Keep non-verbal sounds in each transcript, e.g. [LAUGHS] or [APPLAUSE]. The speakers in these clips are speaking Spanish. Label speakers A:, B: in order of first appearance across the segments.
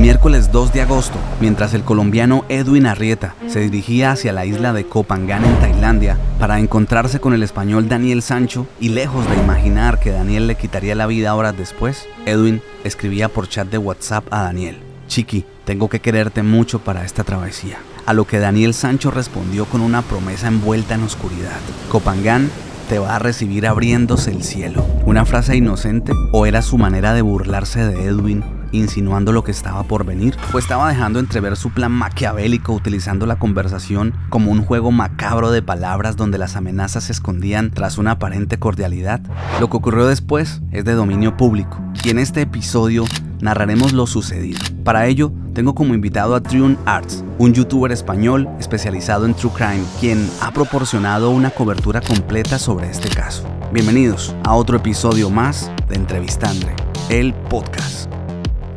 A: miércoles 2 de agosto, mientras el colombiano Edwin Arrieta se dirigía hacia la isla de Phangan en Tailandia para encontrarse con el español Daniel Sancho y lejos de imaginar que Daniel le quitaría la vida horas después, Edwin escribía por chat de WhatsApp a Daniel, Chiqui, tengo que quererte mucho para esta travesía. A lo que Daniel Sancho respondió con una promesa envuelta en oscuridad. Copangán te va a recibir abriéndose el cielo. Una frase inocente o era su manera de burlarse de Edwin insinuando lo que estaba por venir, o estaba dejando entrever su plan maquiavélico utilizando la conversación como un juego macabro de palabras donde las amenazas se escondían tras una aparente cordialidad. Lo que ocurrió después es de dominio público, y en este episodio narraremos lo sucedido. Para ello, tengo como invitado a Triun Arts, un youtuber español especializado en True Crime, quien ha proporcionado una cobertura completa sobre este caso. Bienvenidos a otro episodio más de Entrevistandre, el podcast.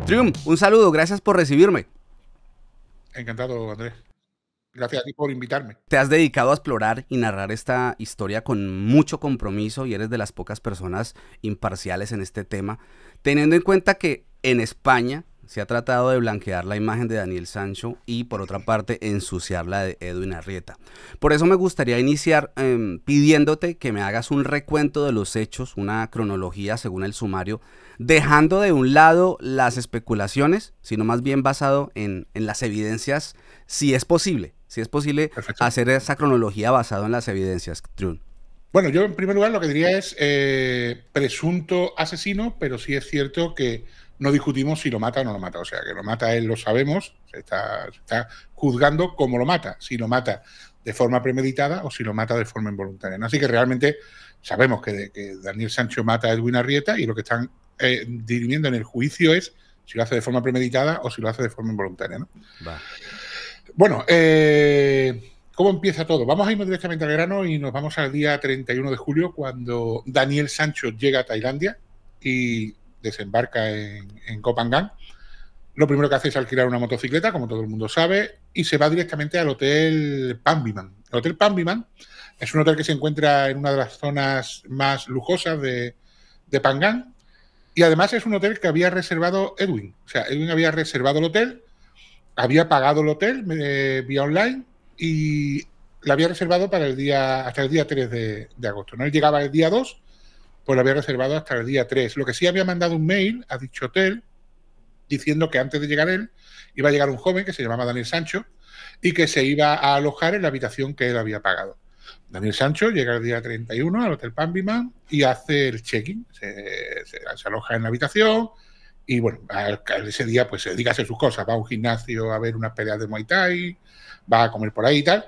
A: Triumph, un saludo, gracias por recibirme.
B: Encantado, Andrés. Gracias a ti por invitarme.
A: Te has dedicado a explorar y narrar esta historia con mucho compromiso y eres de las pocas personas imparciales en este tema, teniendo en cuenta que en España se ha tratado de blanquear la imagen de Daniel Sancho y por otra parte ensuciar la de Edwin Arrieta. Por eso me gustaría iniciar em, pidiéndote que me hagas un recuento de los hechos, una cronología según el sumario dejando de un lado las especulaciones, sino más bien basado en, las evidencias, si es posible, si es posible hacer
B: esa cronología basada en las evidencias, Bueno, yo en primer lugar lo que diría es eh, presunto asesino, pero sí es cierto que no discutimos si lo mata o no lo mata. O sea, que lo mata él lo sabemos, se está, está juzgando cómo lo mata, si lo mata de forma premeditada o si lo mata de forma involuntaria. Así que realmente sabemos que, que, Daniel Sancho mata a Edwin Arrieta y lo que están eh, dirimiendo en el juicio es si lo hace de forma premeditada o si lo hace de forma involuntaria. Bueno, eh, ¿cómo empieza todo? Vamos a irnos directamente al grano y nos vamos al día 31 de julio cuando Daniel Sancho llega a Tailandia y desembarca en, en Copangan. Lo primero que hace es alquilar una motocicleta, como todo el mundo sabe, y se va directamente al Hotel Pambiman. El Hotel Pambiman es un hotel que se encuentra en una de las zonas más lujosas de, de y además es un hotel que había reservado Edwin. O sea, Edwin había reservado el hotel, había pagado el hotel eh, vía online y la había reservado para el día hasta el día 3 de, de, agosto. No él llegaba el día 2, pues lo había reservado hasta el día 3. Lo que sí había mandado un mail a dicho hotel diciendo que antes de llegar él iba a llegar un joven que se llamaba Daniel Sancho y que se iba a alojar en la habitación que él había pagado. Daniel Sancho llega el día 31 al Hotel Pambiman y hace el check-in, se, aloja en la habitación y bueno, ese día pues se dedica a hacer sus cosas, va a un gimnasio a ver unas peleas de Muay Thai, va a comer por ahí y tal,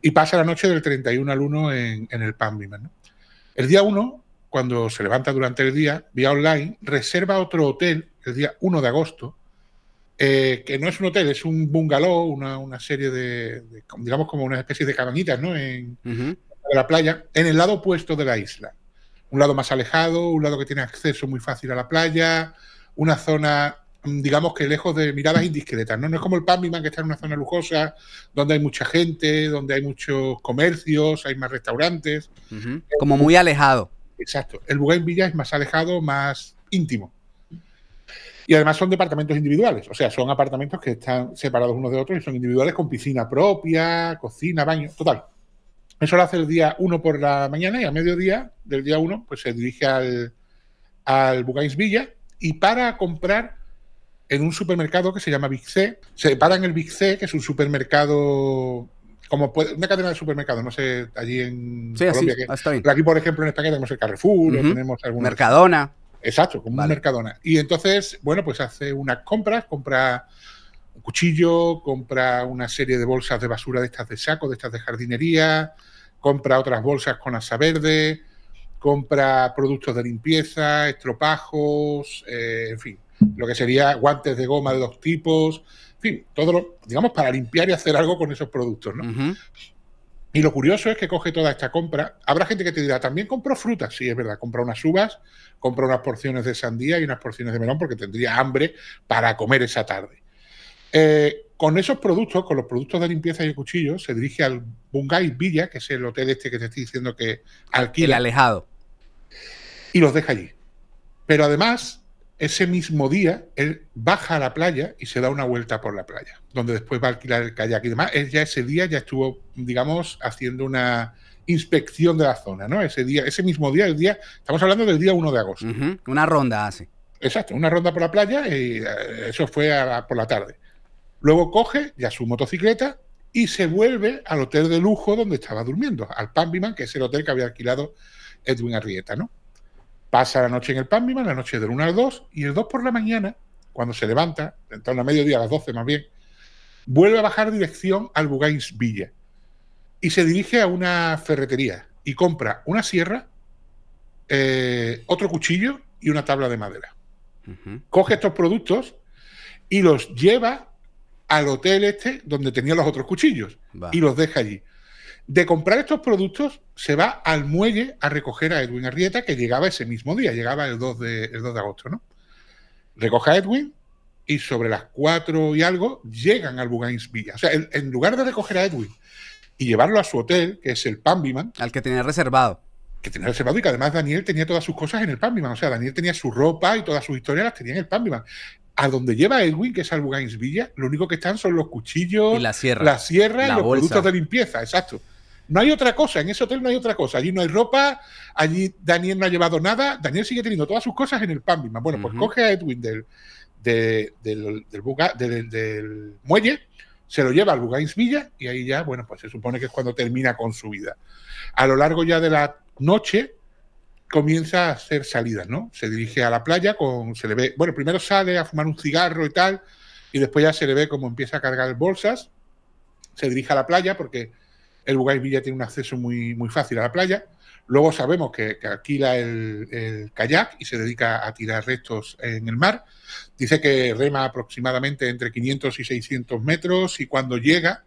B: y pasa la noche del 31 al 1 en, el Pambiman. El día 1, cuando se levanta durante el día, vía online, reserva otro hotel el día 1 de agosto eh, que no es un hotel, es un bungalow, una, serie de, digamos, como una especie de cabañitas, ¿no? En, la playa, en el lado opuesto de la isla. Un lado más alejado, un lado que tiene acceso muy fácil a la playa, una zona, mm, digamos que lejos de miradas indiscretas, ¿no? No es como el Pac-Man, que está en una zona lujosa, donde hay mucha gente, donde hay muchos comercios, hay más restaurantes. Como muy alejado. Exacto. El en Villa es más alejado, más íntimo. Y además son departamentos individuales, o sea, son apartamentos que están separados unos de otros y son individuales con piscina propia, cocina, baño, total. Eso lo hace el día 1 por la mañana y a mediodía del día 1 pues se dirige al, al Villa y para comprar en un supermercado que se llama Big Se para en el Big que es un supermercado como una cadena de supermercados, no sé, allí en Colombia. que, aquí, por ejemplo, en España tenemos el Carrefour, tenemos algún Mercadona. Exacto, como una Mercadona. Y entonces, bueno, pues hace unas compras, compra un cuchillo, compra una serie de bolsas de basura de estas de saco, de estas de jardinería, compra otras bolsas con asa verde, compra productos de limpieza, estropajos, eh, en fin, lo que sería guantes de goma de dos tipos, en fin, todo lo, digamos, para limpiar y hacer algo con esos productos, ¿no? Y lo curioso es que coge toda esta compra. Habrá gente que te dirá, también compro frutas. Sí, es verdad, compra unas uvas, compra unas porciones de sandía y unas porciones de melón porque tendría hambre para comer esa tarde. Eh, con esos productos, con los productos de limpieza y de cuchillos, se dirige al Bungay Villa, que es el hotel este que te estoy diciendo que alquila. El alejado. Y los deja allí. Pero además, ese mismo día él baja a la playa y se da una vuelta por la playa, donde después va a alquilar el kayak y demás. Él ya ese día ya estuvo, digamos, haciendo una inspección de la zona, ¿no? Ese día, ese mismo día, el día, estamos hablando del día 1 de agosto. Una ronda hace. Exacto, una ronda por la playa y eh, eso fue por la tarde. Luego coge ya su motocicleta y se vuelve al hotel de lujo donde estaba durmiendo, al Pambiman, que es el hotel que había alquilado Edwin Arrieta, ¿no? Pasa la noche en el Panmima, la noche del 1 al 2, y el 2 por la mañana, cuando se levanta, entonces a mediodía, a las 12 más bien, vuelve a bajar dirección al Bugains Villa y se dirige a una ferretería y compra una sierra, eh, otro cuchillo y una tabla de madera. Coge estos productos y los lleva al hotel este donde tenía los otros cuchillos y los deja allí. De comprar estos productos se va al muelle a recoger a Edwin Arrieta, que llegaba ese mismo día, llegaba el 2 de, agosto, ¿no? Recoge a Edwin y sobre las 4 y algo llegan al Bugains Villa. O sea, en, lugar de recoger a Edwin y llevarlo a su hotel, que es el Pambiman. Al que tenía reservado. Que tenía reservado y que además Daniel tenía todas sus cosas en el Pambiman. O sea, Daniel tenía su ropa y todas sus historias las tenía en el Pambiman a donde lleva Edwin, que es al Bugains Villa, lo único que están son los cuchillos, y la sierra, la sierra y los productos de limpieza, exacto. No hay otra cosa, en ese hotel no hay otra cosa. Allí no hay ropa, allí Daniel no ha llevado nada. Daniel sigue teniendo todas sus cosas en el pan Bueno, pues coge a Edwin del, muelle, se lo lleva al Bugains Villa y ahí ya, bueno, pues se supone que es cuando termina con su vida. A lo largo ya de la noche comienza a hacer salidas, ¿no? Se dirige a la playa con, se le ve, bueno, primero sale a fumar un cigarro y tal, y después ya se le ve como empieza a cargar bolsas, se dirige a la playa porque el Bugais Villa tiene un acceso muy, muy fácil a la playa. Luego sabemos que, alquila el, kayak y se dedica a tirar restos en el mar. Dice que rema aproximadamente entre 500 y 600 metros y cuando llega,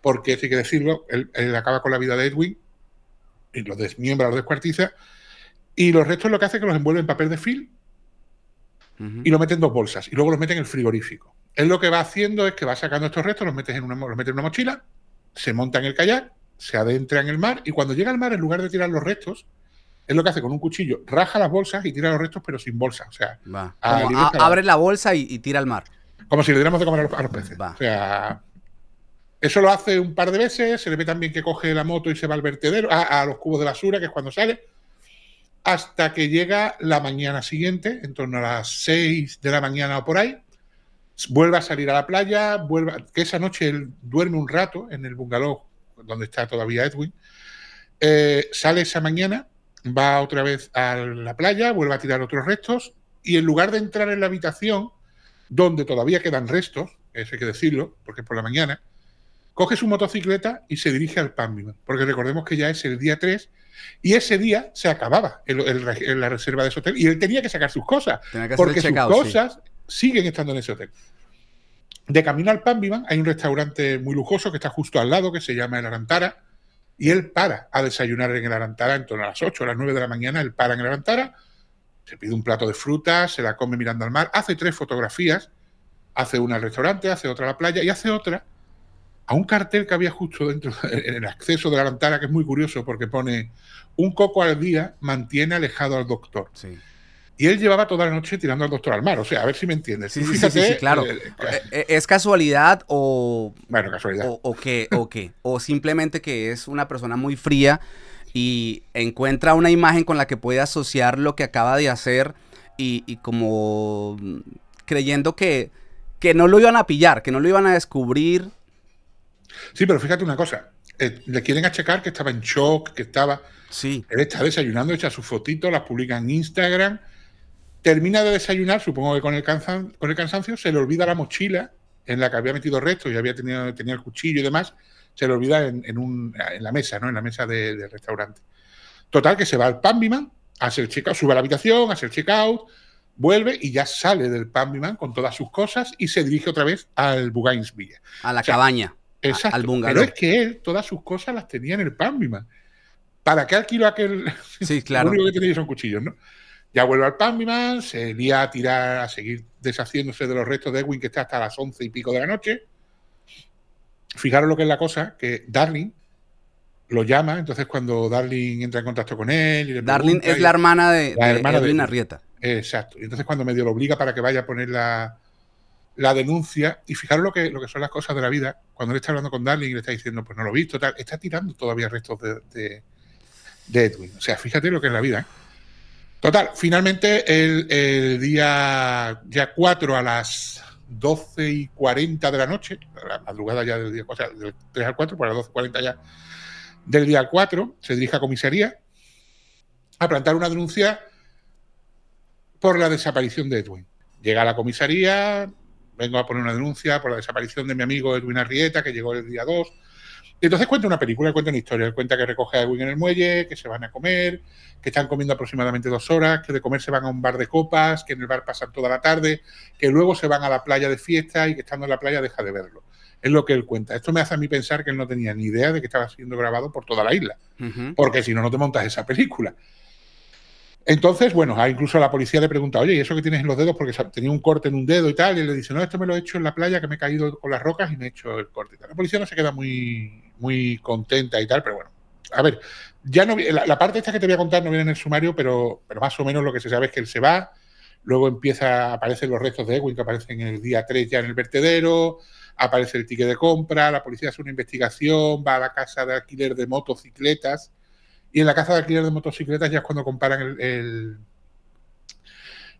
B: porque hay que decirlo, él, acaba con la vida de Edwin y los desmiembra, los descuartiza. Y los restos lo que hace es que los envuelve en papel de film y lo mete en dos bolsas y luego los mete en el frigorífico. Él lo que va haciendo es que va sacando estos restos, los mete en una, los mete en una mochila, se monta en el kayak se adentra en el mar y cuando llega al mar, en lugar de tirar los restos, es lo que hace con un cuchillo, raja las bolsas y tira los restos, pero sin bolsa. O sea,
A: abre
B: la bolsa y, tira al mar. Como si le diéramos de comer a los, peces. eso lo hace un par de veces, se le ve también que coge la moto y se va al vertedero, a, los cubos de basura, que es cuando sale, hasta que llega la mañana siguiente, en torno a las 6 de la mañana o por ahí, vuelve a salir a la playa, vuelve, que esa noche él duerme un rato en el bungalow donde está todavía Edwin. Eh, sale esa mañana, va otra vez a la playa, vuelve a tirar otros restos y en lugar de entrar en la habitación, donde todavía quedan restos, eso hay que decirlo, porque es por la mañana, coge su motocicleta y se dirige al pabellón porque recordemos que ya es el día 3 y ese día se acababa la reserva de ese hotel y él tenía que sacar sus cosas, porque sus cosas siguen estando en ese hotel. De camino al Pan Vivan hay un restaurante muy lujoso que está justo al lado, que se llama El Arantara, y él para a desayunar en El Arantara en torno a las 8 o las 9 de la mañana, él para en El Arantara, se pide un plato de fruta, se la come mirando al mar, hace tres fotografías, hace una al restaurante, hace otra a la playa y hace otra a un cartel que había justo dentro, [LAUGHS] en el acceso de la Arantara, que es muy curioso porque pone un coco al día mantiene alejado al doctor. Y él llevaba toda la noche tirando al doctor al mar. O sea, a ver si me entiendes. Sí, sí, sí, claro. Eh,
A: eh, eh, ¿Es casualidad o. Bueno, casualidad. O, o que, o qué. o simplemente que es una persona muy fría y encuentra una imagen con la que puede asociar lo que acaba de hacer y, como creyendo que, no lo iban
B: a pillar, que no lo iban a descubrir. Sí, pero fíjate una cosa. le quieren achacar que estaba en shock, que estaba. Sí. Él está desayunando, echa su fotito, las publica en Instagram. Termina de desayunar, supongo que con el, con el cansancio, se le olvida la mochila en la que había metido restos y había tenido tenía el cuchillo y demás, se le olvida en, la mesa, ¿no? En la mesa del restaurante. Total, que se va al Pambiman, hace el check-out, sube a la habitación, hace el check-out, vuelve y ya sale del Pambiman con todas sus cosas y se dirige otra vez al Villa. A la cabaña. Exacto. Al bungalow. Pero es que él todas sus cosas las tenía en el Pambiman. ¿Para qué alquilo aquel? Sí, claro. [LAUGHS] Lo único que tenía son cuchillos, ¿no? Ya vuelve al Pac-Man, se lía a tirar, a seguir deshaciéndose de los restos de Edwin, que está hasta las once y pico de la noche. Fijaros lo que es la cosa, que Darling lo llama, entonces cuando Darling entra en contacto con él... Darling es la hermana de, la hermana Edwin Arrieta. Exacto. Y entonces cuando medio lo obliga para que vaya a poner la, denuncia, y fijaros lo que, lo que son las cosas de la vida, cuando él está hablando con Darling y le está diciendo, pues no lo he visto, tal, está tirando todavía restos de, de Edwin. O sea, fíjate lo que es la vida. ¿eh? Total, finalmente el, día ya 4 a las 12 y 40 de la noche, la madrugada ya del día, o sea, del 3 al 4, por pues las 12 y 40 ya del día 4, se dirige a comisaría a plantar una denuncia por la desaparición de Edwin. Llega a la comisaría, vengo a poner una denuncia por la desaparición de mi amigo Edwin Arrieta, que llegó el día 2, entonces cuenta una película, cuenta una historia. Cuenta que recoge a Edwin en el muelle, que se van a comer, que están comiendo aproximadamente dos horas, que de comer se van a un bar de copas, que en el bar pasan toda la tarde, que luego se van a la playa de fiesta y que estando en la playa deja de verlo. Es lo que él cuenta. Esto me hace a mí pensar que él no tenía ni idea de que estaba siendo grabado por toda la isla. Porque si no, no te montas esa película. Entonces, bueno, ah, incluso la policía le pregunta, oye, ¿y eso que tienes en los dedos? Porque tenía un corte en un dedo y tal. Y él le dice, no, esto me lo he hecho en la playa, que me he caído con las rocas y me he hecho el corte. Y tal. La policía no se queda muy muy contenta y tal, pero bueno. A ver, ya no la, parte esta que te voy a contar no viene en el sumario, pero, más o menos lo que se sabe es que él se va, luego empieza, aparecen los restos de Ewing que aparecen el día 3 ya en el vertedero, aparece el ticket de compra, la policía hace una investigación, va a la casa de alquiler de motocicletas, y en la casa de alquiler de motocicletas ya es cuando comparan el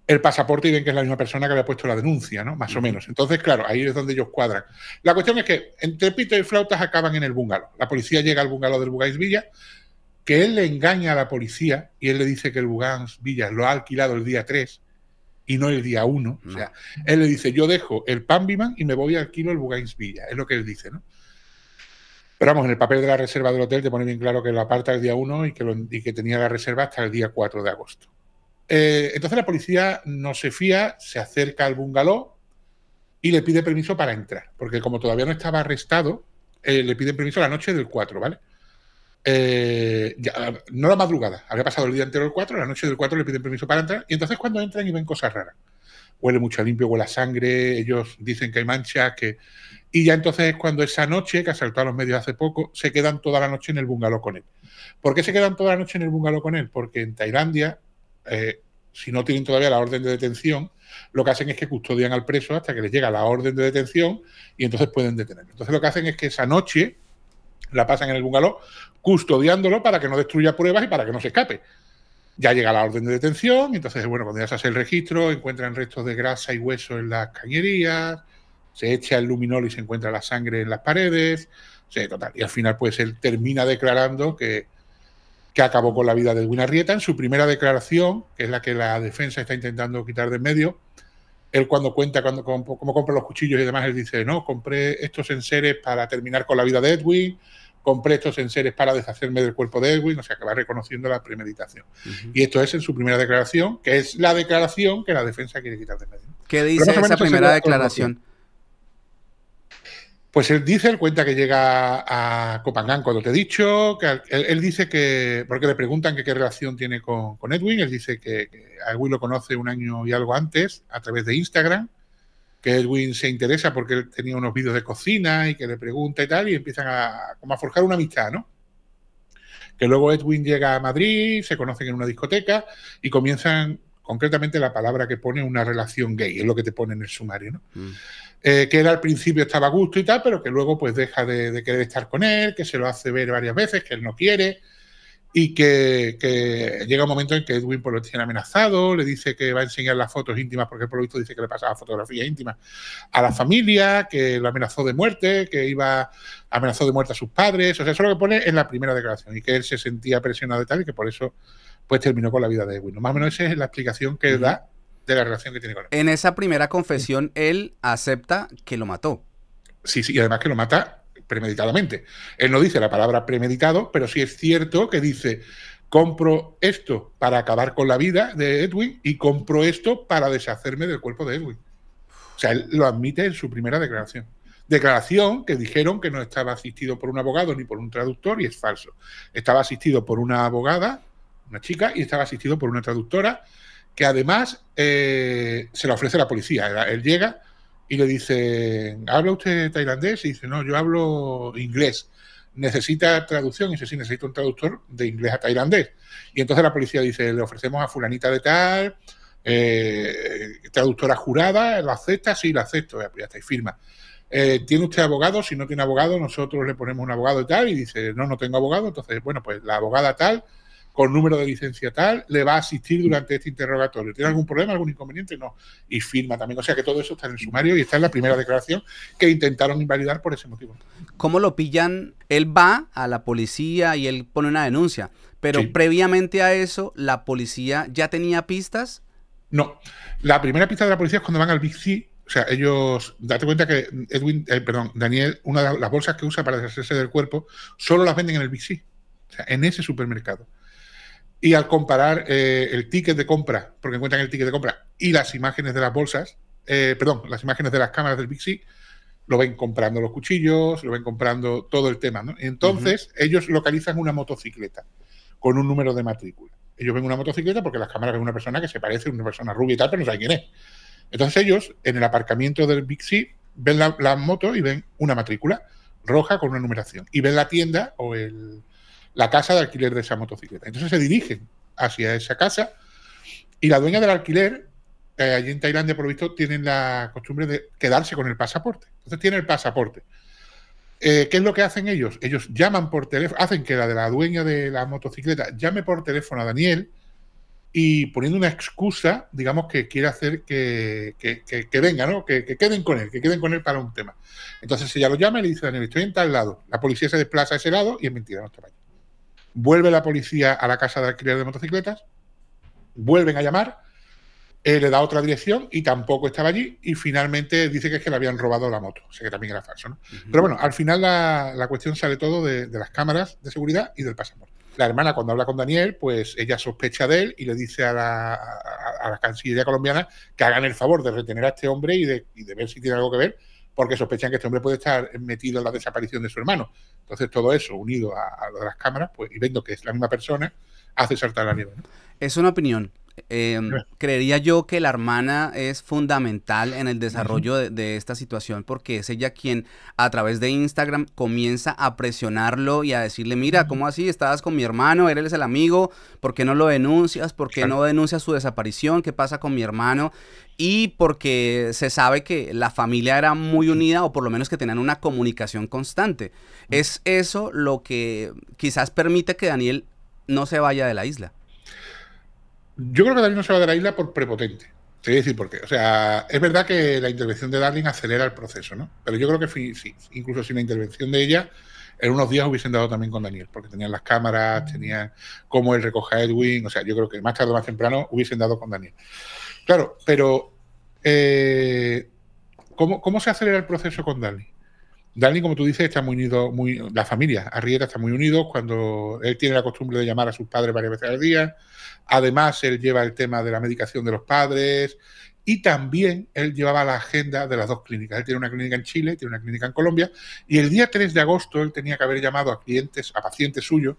B: el pasaporte y ven que es la misma persona que había puesto la denuncia, ¿no? Más o menos. Entonces, claro, ahí es donde ellos cuadran. La cuestión es que entre pito y flautas acaban en el bungalow. La policía llega al bungalow del Bugáis Villa, que él le engaña a la policía y él le dice que el Bugans Villa lo ha alquilado el día 3 y no el día 1. O sea, él le dice, yo dejo el Pambiman y me voy a alquilo el Bugáis Villa. Es lo que él dice, ¿no? Pero vamos, en el papel de la reserva del hotel te pone bien claro que lo aparta el día 1 y que, y que tenía la reserva hasta el día 4 de agosto. Eh, entonces la policía no se fía, se acerca al bungalow y le pide permiso para entrar, porque como todavía no estaba arrestado, eh, le piden permiso la noche del 4, ¿vale? Eh, no la madrugada, había pasado el día entero el 4, la noche del 4 le piden permiso para entrar y entonces cuando entran y ven cosas raras. Huele mucho limpio, huele a sangre, ellos dicen que hay manchas, que... Y ya entonces es cuando esa noche, que asaltó a los medios hace poco, se quedan toda la noche en el bungalow con él. ¿Por qué se quedan toda la noche en el bungalow con él? Porque en Tailandia eh, si no tienen todavía la orden de detención, lo que hacen es que custodian al preso hasta que les llega la orden de detención y entonces pueden detenerlo. Entonces lo que hacen es que esa noche la pasan en el bungalow custodiándolo para que no destruya pruebas y para que no se escape. Ya llega la orden de detención, y entonces, bueno, cuando ya se hace el registro, encuentran restos de grasa y hueso en las cañerías, se echa el luminol y se encuentra la sangre en las paredes, Y al final, pues él termina declarando que, que acabó con la vida de Edwin Arrieta. En su primera declaración, que es la que la defensa está intentando quitar de en medio, él cuando cuenta cuando, cómo, compra los cuchillos y demás, él dice, no, compré estos enseres para terminar con la vida de Edwin, compré estos enseres para deshacerme del cuerpo de Edwin, o sea que va reconociendo la premeditación. Y esto es en su primera declaración, que es la declaración que la defensa quiere quitar de en medio.
A: ¿Qué dice esa primera declaración?
B: Pues él dice, él cuenta que llega a Copangán cuando te he dicho, que él, dice que, porque le preguntan qué relación tiene con, Edwin, él dice que, a Edwin lo conoce un año y algo antes a través de Instagram, que Edwin se interesa porque él tenía unos vídeos de cocina y que le pregunta y tal, y empiezan a, forjar una amistad, ¿no? Que luego Edwin llega a Madrid, se conocen en una discoteca y comienzan concretamente la palabra que pone una relación gay, es lo que te pone en el sumario, ¿no? Mm. Eh, que él al principio estaba a gusto y tal, pero que luego pues deja de, querer estar con él, que se lo hace ver varias veces, que él no quiere, y que, llega un momento en que Edwin por pues, lo tiene amenazado, le dice que va a enseñar las fotos íntimas, porque por lo visto dice que le pasaba fotografías íntimas a la familia, que lo amenazó de muerte, que iba amenazó de muerte a sus padres, o sea, eso es lo que pone en la primera declaración, y que él se sentía presionado y tal, y que por eso pues terminó con la vida de Edwin. Más o menos esa es la explicación que da de la relación que tiene con él. En esa primera confesión, él acepta que lo mató. Sí, sí, y además que lo mata premeditadamente. Él no dice la palabra premeditado, pero sí es cierto que dice, compro esto para acabar con la vida de Edwin y compro esto para deshacerme del cuerpo de Edwin. O sea, él lo admite en su primera declaración. Declaración que dijeron que no estaba asistido por un abogado ni por un traductor y es falso. Estaba asistido por una abogada, una chica, y estaba asistido por una traductora que además eh, se lo ofrece la policía. Él, llega y le dice, ¿habla usted tailandés? Y dice, no, yo hablo inglés. ¿Necesita traducción? Y dice, sí, necesito un traductor de inglés a tailandés. Y entonces la policía dice, le ofrecemos a fulanita de tal, eh, traductora jurada, ¿lo acepta? Sí, lo acepto, ya pues está, y firma. Eh, ¿Tiene usted abogado? Si no tiene abogado, nosotros le ponemos un abogado y tal. Y dice, no, no tengo abogado. Entonces, bueno, pues la abogada tal con número de licencia tal, le va a asistir durante este interrogatorio. ¿Tiene algún problema, algún inconveniente? No. Y firma también. O sea que todo eso está en el sumario y está en la primera declaración que intentaron invalidar por ese motivo. ¿Cómo lo pillan? Él va a la policía
A: y él pone una denuncia. Pero previamente a eso, ¿la policía ya tenía pistas?
B: No. La primera pista de la policía es cuando van al Big o sea, ellos, date cuenta que Edwin, eh, perdón, Daniel, una de las bolsas que usa para deshacerse del cuerpo, solo las venden en el Big o sea, en ese supermercado y al comparar eh, el ticket de compra, porque encuentran el ticket de compra y las imágenes de las bolsas, eh, perdón, las imágenes de las cámaras del Bixi, lo ven comprando los cuchillos, lo ven comprando todo el tema. Entonces, ellos localizan una motocicleta con un número de matrícula. Ellos ven una motocicleta porque las cámaras ven una persona que se parece a una persona rubia y tal, pero no sabe quién es. Entonces, ellos, en el aparcamiento del Bixi, ven la moto y ven una matrícula roja con una numeración. Y ven la tienda o el, la casa de alquiler de esa motocicleta. Entonces se dirigen hacia esa casa y la dueña del alquiler, eh, allí en Tailandia, por visto, tienen la costumbre de quedarse con el pasaporte. Entonces tiene el pasaporte. Eh, ¿Qué es lo que hacen ellos? Ellos llaman por teléfono, hacen que la de la dueña de la motocicleta llame por teléfono a Daniel y poniendo una excusa, digamos que quiere hacer que, venga, ¿no? Que, queden con él, que queden con él para un tema. Entonces ella lo llama y le dice, Daniel, estoy en tal lado. La policía se desplaza a ese lado y es mentira, no está Vuelve la policía a la casa de alquiler de motocicletas, vuelven a llamar, eh, le da otra dirección y tampoco estaba allí y finalmente dice que es que le habían robado la moto, o sea que también era falso. ¿no? Pero bueno, al final la, cuestión sale todo de, las cámaras de seguridad y del pasaporte. La hermana cuando habla con Daniel, pues ella sospecha de él y le dice a la, a la Cancillería colombiana que hagan el favor de retener a este hombre y de, y de ver si tiene algo que ver porque sospechan que este hombre puede estar metido en la desaparición de su hermano. Entonces todo eso unido a, de las cámaras pues, y viendo que es la misma persona hace saltar la nieve. Es una opinión, Em,
A: creería yo que la hermana es fundamental en el desarrollo de, esta situación porque es ella quien a través de Instagram comienza a presionarlo y a decirle, mira, ¿cómo así? Estabas con mi hermano, eres el amigo, ¿por qué no lo denuncias? ¿Por qué no denuncias su desaparición? ¿Qué pasa con mi hermano? Y porque se sabe que la familia era muy unida o por lo menos que tenían una comunicación constante. Es eso lo que quizás
B: permite que Daniel no se vaya de la isla. Yo creo que Darling no se va de la isla por prepotente. Te voy a decir por qué. O sea, es verdad que la intervención de Darling acelera el proceso, ¿no? Pero yo creo que sí, incluso sin la intervención de ella, en unos días hubiesen dado también con Daniel, porque tenían las cámaras, mm. tenían cómo él recoja a Edwin, o sea, yo creo que más tarde o más temprano hubiesen dado con Daniel. Claro, pero eh, ¿cómo, se acelera el proceso con Darling? Dani, como tú dices, está muy unido, muy, la familia Arrieta está muy unido, cuando él tiene la costumbre de llamar a sus padres varias veces al día. Además, él lleva el tema de la medicación de los padres y también él llevaba la agenda de las dos clínicas. Él tiene una clínica en Chile, tiene una clínica en Colombia y el día 3 de agosto él tenía que haber llamado a clientes, a pacientes suyos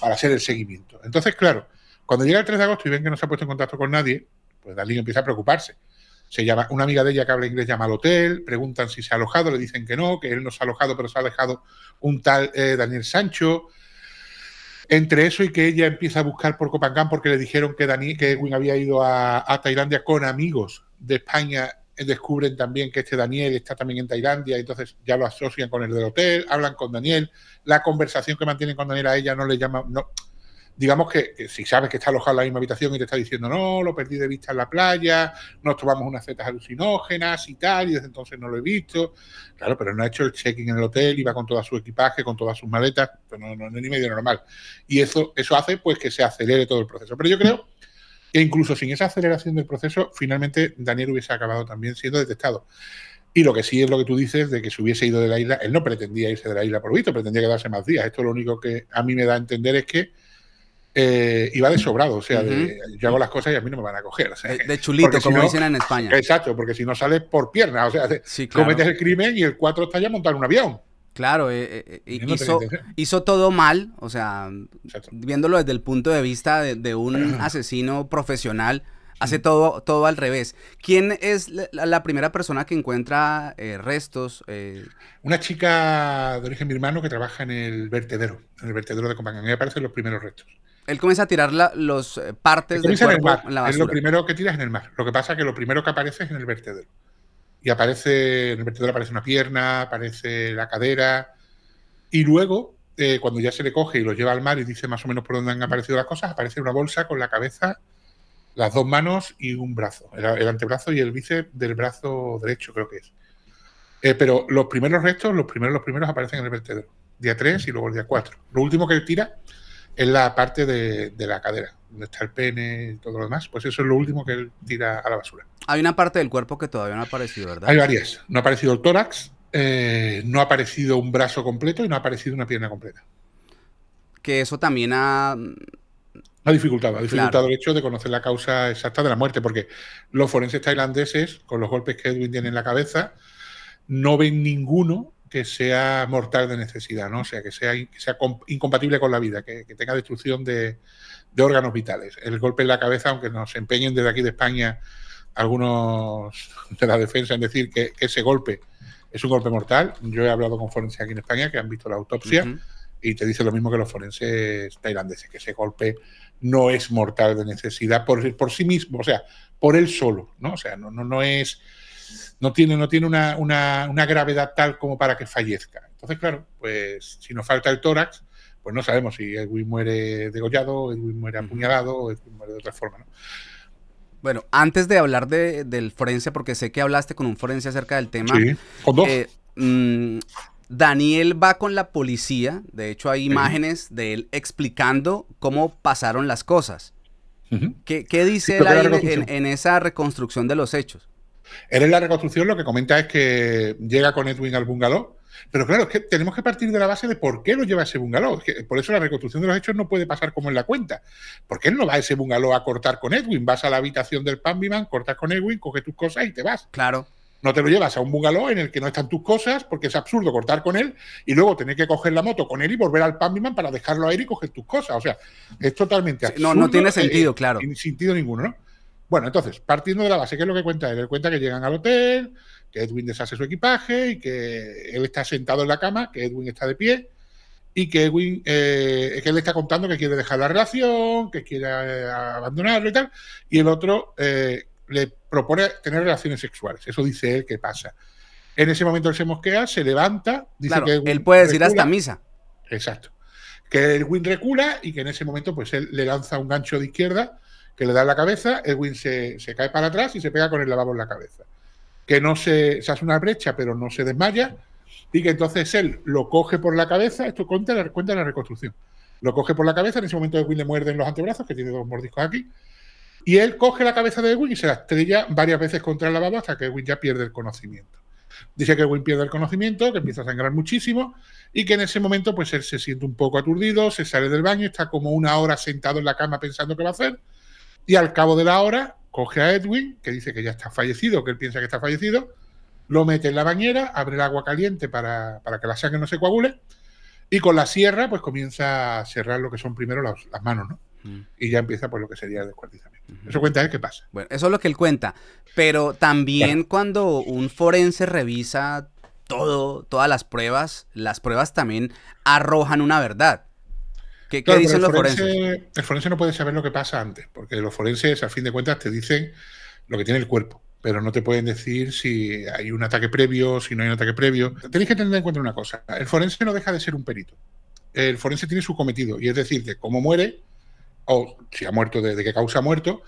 B: para hacer el seguimiento. Entonces, claro, cuando llega el 3 de agosto y ven que no se ha puesto en contacto con nadie, pues Dalí empieza a preocuparse. Se llama, una amiga de ella que habla inglés llama al hotel, preguntan si se ha alojado, le dicen que no, que él no se ha alojado, pero se ha dejado un tal eh, Daniel Sancho. Entre eso y que ella empieza a buscar por Copacán porque le dijeron que, Daniel, que Edwin había ido a, Tailandia con amigos de España eh, descubren también que este Daniel está también en Tailandia, entonces ya lo asocian con el del hotel, hablan con Daniel, la conversación que mantienen con Daniel a ella no le llama, no, digamos que, si sabes que está alojado en la misma habitación y te está diciendo, no, lo perdí de vista en la playa, nos tomamos unas setas alucinógenas y tal, y desde entonces no lo he visto, claro, pero no ha hecho el check-in en el hotel, iba con toda su equipaje, con todas sus maletas, pero pues no, no, ni medio normal. Y eso, eso hace pues que se acelere todo el proceso. Pero yo creo que incluso sin esa aceleración del proceso, finalmente Daniel hubiese acabado también siendo detectado. Y lo que sí es lo que tú dices de que se hubiese ido de la isla, él no pretendía irse de la isla por visto, pretendía quedarse más días. Esto lo único que a mí me da a entender es que eh, iba de sobrado, o sea, yo hago las cosas y a mí no me van a coger. de, chulito, como dicen en España. Exacto, porque si no sales por pierna o sea, cometes el crimen y el 4 está ya montado un avión. Claro, eh, eh, eh, hizo, todo mal, o sea,
A: viéndolo desde el punto de vista de, un asesino profesional, hace todo, todo al revés. ¿Quién es la, primera persona que encuentra restos?
B: Una chica de origen birmano que trabaja en el vertedero, en el vertedero de Compañía, A me aparecen los primeros restos
A: él comienza a tirar las los eh, partes del en, la Es lo primero
B: que tiras en el mar. Lo que pasa es que lo primero que aparece es en el vertedero. Y aparece, en el vertedero aparece una pierna, aparece la cadera. Y luego, eh, cuando ya se le coge y lo lleva al mar y dice más o menos por dónde han aparecido las cosas, aparece una bolsa con la cabeza, las dos manos y un brazo. El, antebrazo y el bíceps del brazo derecho, creo que es. Eh, pero los primeros restos, los primeros, los primeros aparecen en el vertedero. Día 3 y luego el día 4. Lo último que tira es la parte de, la cadera, donde está el pene y todo lo demás. Pues eso es lo último que él tira a la basura. Hay una parte del cuerpo que todavía no ha aparecido, ¿verdad? Hay varias. No ha aparecido el tórax, eh, no ha aparecido un brazo completo y no ha aparecido una pierna completa. Que eso también ha... Mm, ha dificultado, ha dificultado el hecho de conocer la causa exacta de la muerte, porque los forenses tailandeses, con los golpes que Edwin tiene en la cabeza, no ven ninguno que sea mortal de necesidad, ¿no? O sea, que sea, que sea incompatible con la vida, que, tenga destrucción de, órganos vitales. El golpe en la cabeza, aunque nos empeñen desde aquí de España algunos de la defensa en decir que, ese golpe es un golpe mortal, yo he hablado con forenses aquí en España que han visto la autopsia y te dice lo mismo que los forenses tailandeses, que ese golpe no es mortal de necesidad por, por sí mismo, o sea, por él solo, ¿no? O sea, no, no, no es no tiene, no tiene una, gravedad tal como para que fallezca. Entonces, claro, pues si nos falta el tórax, pues no sabemos si güey muere degollado, güey muere apuñalado o Edwin muere de otra forma, Bueno,
A: antes de hablar de, del forense, porque sé que hablaste con un forense acerca del tema. Eh, mm, Daniel va con la policía. De hecho, hay imágenes de él explicando cómo pasaron las cosas. ¿Qué, dice él en,
B: esa reconstrucción de los hechos? Él en la reconstrucción lo que comenta es que llega con Edwin al bungalow, pero claro, es que tenemos que partir de la base de por qué lo lleva ese bungalow. por eso la reconstrucción de los hechos no puede pasar como en la cuenta. Porque él no va a ese bungalow a cortar con Edwin. Vas a la habitación del Pambiman, cortas con Edwin, coges tus cosas y te vas. Claro. No te lo llevas a un bungalow en el que no están tus cosas, porque es absurdo cortar con él y luego tener que coger la moto con él y volver al Pambiman para dejarlo a él y coger tus cosas. O sea, es totalmente absurdo. no, no tiene sentido, claro. Sin sentido ninguno, ¿no? Bueno, entonces, partiendo de la base, ¿qué es lo que cuenta él? Él cuenta que llegan al hotel, que Edwin deshace su equipaje y que él está sentado en la cama, que Edwin está de pie y que Edwin, eh, que él está contando que quiere dejar la relación, que quiere eh, abandonarlo y tal, y el otro eh, le propone tener relaciones sexuales. Eso dice él que pasa. En ese momento él se mosquea, se levanta, dice que él puede decir hasta misa. Exacto. Que Edwin recula y que en ese momento pues él le lanza un gancho de izquierda que le da la cabeza, Edwin se, se, cae para atrás y se pega con el lavabo en la cabeza. Que no se, se hace una brecha, pero no se desmaya, y que entonces él lo coge por la cabeza, esto cuenta la, cuenta la reconstrucción, lo coge por la cabeza, en ese momento Edwin le muerde en los antebrazos, que tiene dos mordiscos aquí, y él coge la cabeza de Edwin y se la estrella varias veces contra el lavabo hasta que Edwin ya pierde el conocimiento. Dice que Edwin pierde el conocimiento, que empieza a sangrar muchísimo y que en ese momento pues él se siente un poco aturdido, se sale del baño, está como una hora sentado en la cama pensando qué va a hacer y al cabo de la hora, coge a Edwin, que dice que ya está fallecido, que él piensa que está fallecido, lo mete en la bañera, abre el agua caliente para, que la sangre no se coagule, y con la sierra, pues comienza a cerrar lo que son primero las, manos, ¿no? Mm. Y ya empieza pues lo que sería el descuartizamiento. Eso cuenta él ¿eh? qué pasa. Bueno,
A: eso es lo que él cuenta. Pero también cuando un forense revisa todo, todas las pruebas, las pruebas también arrojan una verdad. ¿Qué, dicen los forenses?
B: El forense no puede saber lo que pasa antes, porque los forenses, a fin de cuentas, te dicen lo que tiene el cuerpo, pero no te pueden decir si hay un ataque previo, si no hay un ataque previo. Tenéis que tener en cuenta una cosa: el forense no deja de ser un perito. El forense tiene su cometido, y es decir, de cómo muere, o si ha muerto, de qué causa ha muerto,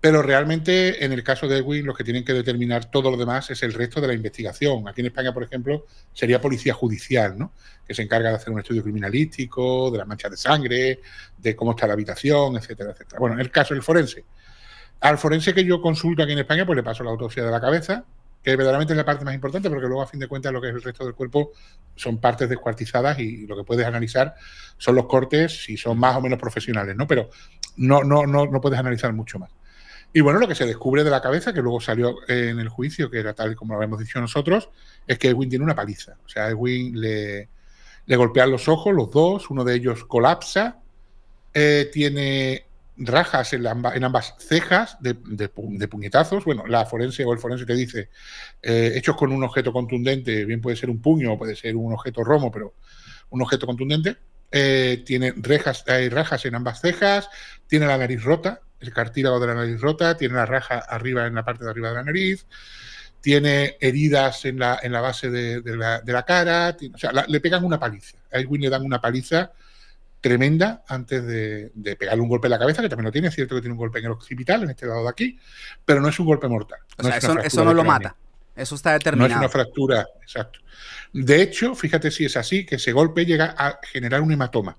B: pero realmente, en el caso de Edwin, lo que tienen que determinar todo lo demás es el resto de la investigación. Aquí en España, por ejemplo, sería policía judicial, ¿no? Que se encarga de hacer un estudio criminalístico, de las manchas de sangre, de cómo está la habitación, etcétera, etcétera. Bueno, en el caso del forense. Al forense que yo consulto aquí en España, pues le paso la autopsia de la cabeza, que verdaderamente es la parte más importante, porque luego, a fin de cuentas, lo que es el resto del cuerpo son partes descuartizadas y lo que puedes analizar son los cortes, si son más o menos profesionales, ¿no? Pero no, no, no, no puedes analizar mucho más. Y bueno, lo que se descubre de la cabeza, que luego salió eh, en el juicio, que era tal como lo habíamos dicho nosotros, es que Edwin tiene una paliza. O sea, Edwin le, le golpean los ojos, los dos, uno de ellos colapsa, eh, tiene rajas en, ambas cejas de, puñetazos. Bueno, la forense o el forense que dice, eh, hechos con un objeto contundente, bien puede ser un puño o puede ser un objeto romo, pero un objeto contundente. tiene rejas, hay rajas en ambas cejas, tiene la nariz rota, el cartílago de la nariz rota, tiene la raja arriba en la parte de arriba de la nariz, tiene heridas en la, base de, la, cara, o sea, le pegan una paliza. A Edwin le dan una paliza tremenda antes de, pegarle un golpe en la cabeza, que también lo tiene, es cierto que tiene un golpe en el occipital, en este lado de aquí, pero no es un golpe mortal. O sea, eso, eso, no lo mata. Eso está determinado. No es una fractura, exacto. De hecho, fíjate si es así, que ese golpe llega a generar un hematoma.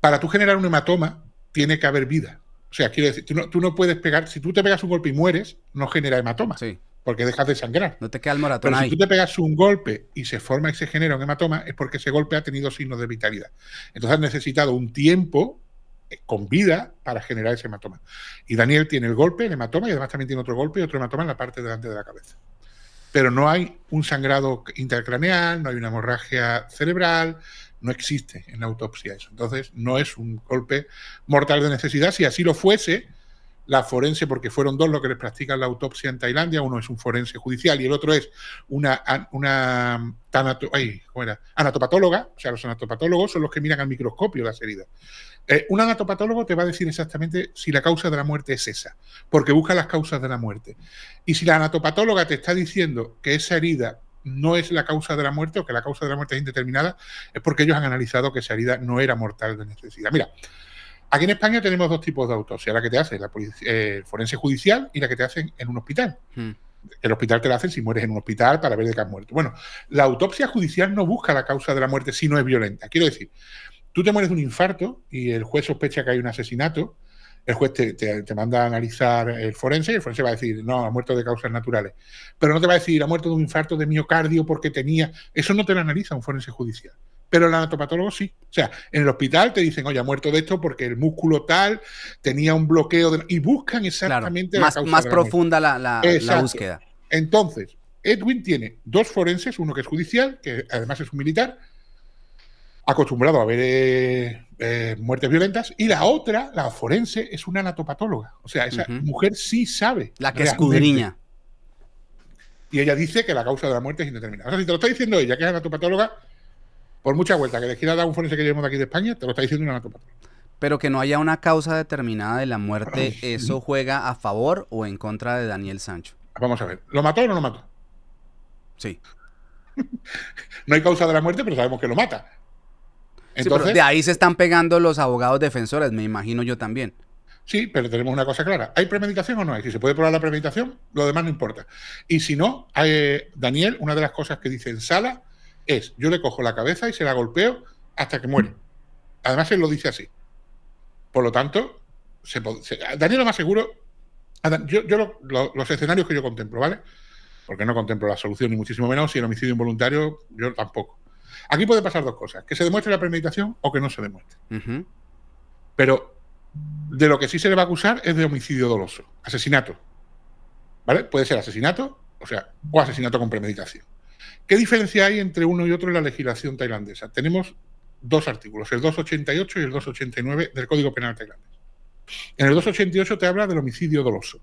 B: Para tú generar un hematoma, tiene que haber vida. O sea, quiero decir, tú no, puedes pegar, si tú te pegas un golpe y mueres, no genera hematoma. Sí. Porque dejas de sangrar. No te queda el moratón Pero si tú te pegas un golpe y se forma y se genera un hematoma, es porque ese golpe ha tenido signos de vitalidad. Entonces has necesitado un tiempo eh, con vida para generar ese hematoma. Y Daniel tiene el golpe, el hematoma, y además también tiene otro golpe y otro hematoma en la parte delante de la cabeza. Pero no hay un sangrado intercraneal, no hay una hemorragia cerebral, no existe en la autopsia eso. Entonces, no es un golpe mortal de necesidad. Si así lo fuese, la forense, porque fueron dos los que les practican la autopsia en Tailandia, uno es un forense judicial y el otro es una, una ¿cómo anatopatóloga, o sea, los anatopatólogos son los que miran al microscopio las heridas. Eh, un anatopatólogo te va a decir exactamente si la causa de la muerte es esa, porque busca las causas de la muerte. Y si la anatopatóloga te está diciendo que esa herida no es la causa de la muerte o que la causa de la muerte es indeterminada, es porque ellos han analizado que esa herida no era mortal de necesidad. Mira, aquí en España tenemos dos tipos de autopsia, la que te hace la eh, forense judicial y la que te hacen en un hospital. Hmm. El hospital te la hace si mueres en un hospital para ver de qué has muerto. Bueno, la autopsia judicial no busca la causa de la muerte si no es violenta. Quiero decir, tú te mueres de un infarto y el juez sospecha que hay un asesinato, el juez te, manda a analizar el forense y el forense va a decir, no, ha muerto de causas naturales. Pero no te va a decir, ha muerto de un infarto de miocardio porque tenía... Eso no te lo analiza un forense judicial. Pero el anatomatólogo sí. O sea, en el hospital te dicen, oye, ha muerto de esto porque el músculo tal tenía un bloqueo Y buscan exactamente más, la causa Más profunda la, la, la búsqueda. Entonces, Edwin tiene dos forenses, uno que es judicial, que además es un militar, acostumbrado a ver eh, eh, muertes violentas, y la otra, la forense, es una anatopatóloga. O sea, esa mujer sí sabe. La que escudriña. Y ella dice que la causa de la muerte es indeterminada. O sea, si te lo está diciendo ella, que es anatopatóloga, por mucha vuelta que le quiera dar un forense que llevemos de aquí de España, te lo está diciendo una
A: anatopatóloga. Pero que no haya una causa determinada de la muerte, ¿eso juega a favor
B: o en contra de Daniel Sancho? Vamos a ver, ¿lo mató o no lo mató? Sí. [LAUGHS] no hay causa de la muerte, pero sabemos que lo mata. Entonces, de ahí
A: se están pegando
B: los abogados defensores, me imagino yo también. Sí, pero tenemos una cosa clara. ¿Hay premeditación o no hay? Si se puede probar la premeditación, lo demás no importa. Y si no, eh, Daniel, una de las cosas que dice en sala es, yo le cojo la cabeza y se la golpeo hasta que muere. Además, él lo dice así. Por lo tanto, se, Daniel lo más seguro, yo, los escenarios que yo contemplo, ¿vale? Porque no contemplo la solución, ni muchísimo menos, si el homicidio involuntario, yo tampoco. Aquí puede pasar dos cosas, que se demuestre la premeditación o que no se demuestre. Pero de lo que sí se le va a acusar es de homicidio doloso, asesinato. ¿Vale? Puede ser asesinato, o sea, o asesinato con premeditación. ¿Qué diferencia hay entre uno y otro en la legislación tailandesa? Tenemos dos artículos, el 288 y el 289 del Código Penal tailandés. En el 288 te habla del homicidio doloso.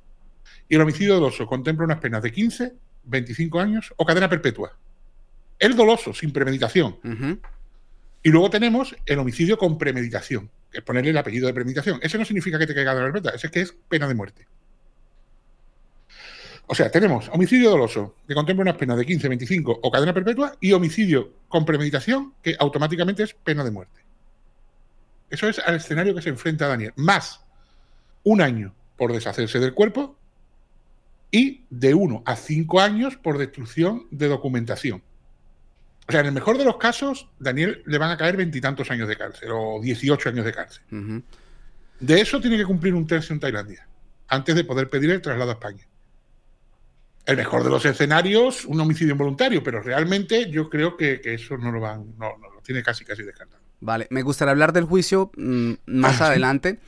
B: Y el homicidio doloso contempla unas penas de 15, 25 años o cadena perpetua el doloso, sin premeditación. Y luego tenemos el homicidio con premeditación, que es ponerle el apellido de premeditación. Eso no significa que te caiga de la verdad eso es que es pena de muerte. O sea, tenemos homicidio doloso, que contempla unas penas de 15, 25 o cadena perpetua, y homicidio con premeditación, que automáticamente es pena de muerte. Eso es al escenario que se enfrenta Daniel. Más un año por deshacerse del cuerpo y de uno a cinco años por destrucción de documentación. O sea, en el mejor de los casos, Daniel le van a caer veintitantos años de cárcel o dieciocho años de cárcel. De eso tiene que cumplir un tercio en Tailandia antes de poder pedir el traslado a España. El mejor de los escenarios, un homicidio involuntario, pero realmente yo creo que, eso no lo van, no, lo tiene casi casi descartado. Vale, me gustaría hablar del juicio
A: mm, más ah, adelante,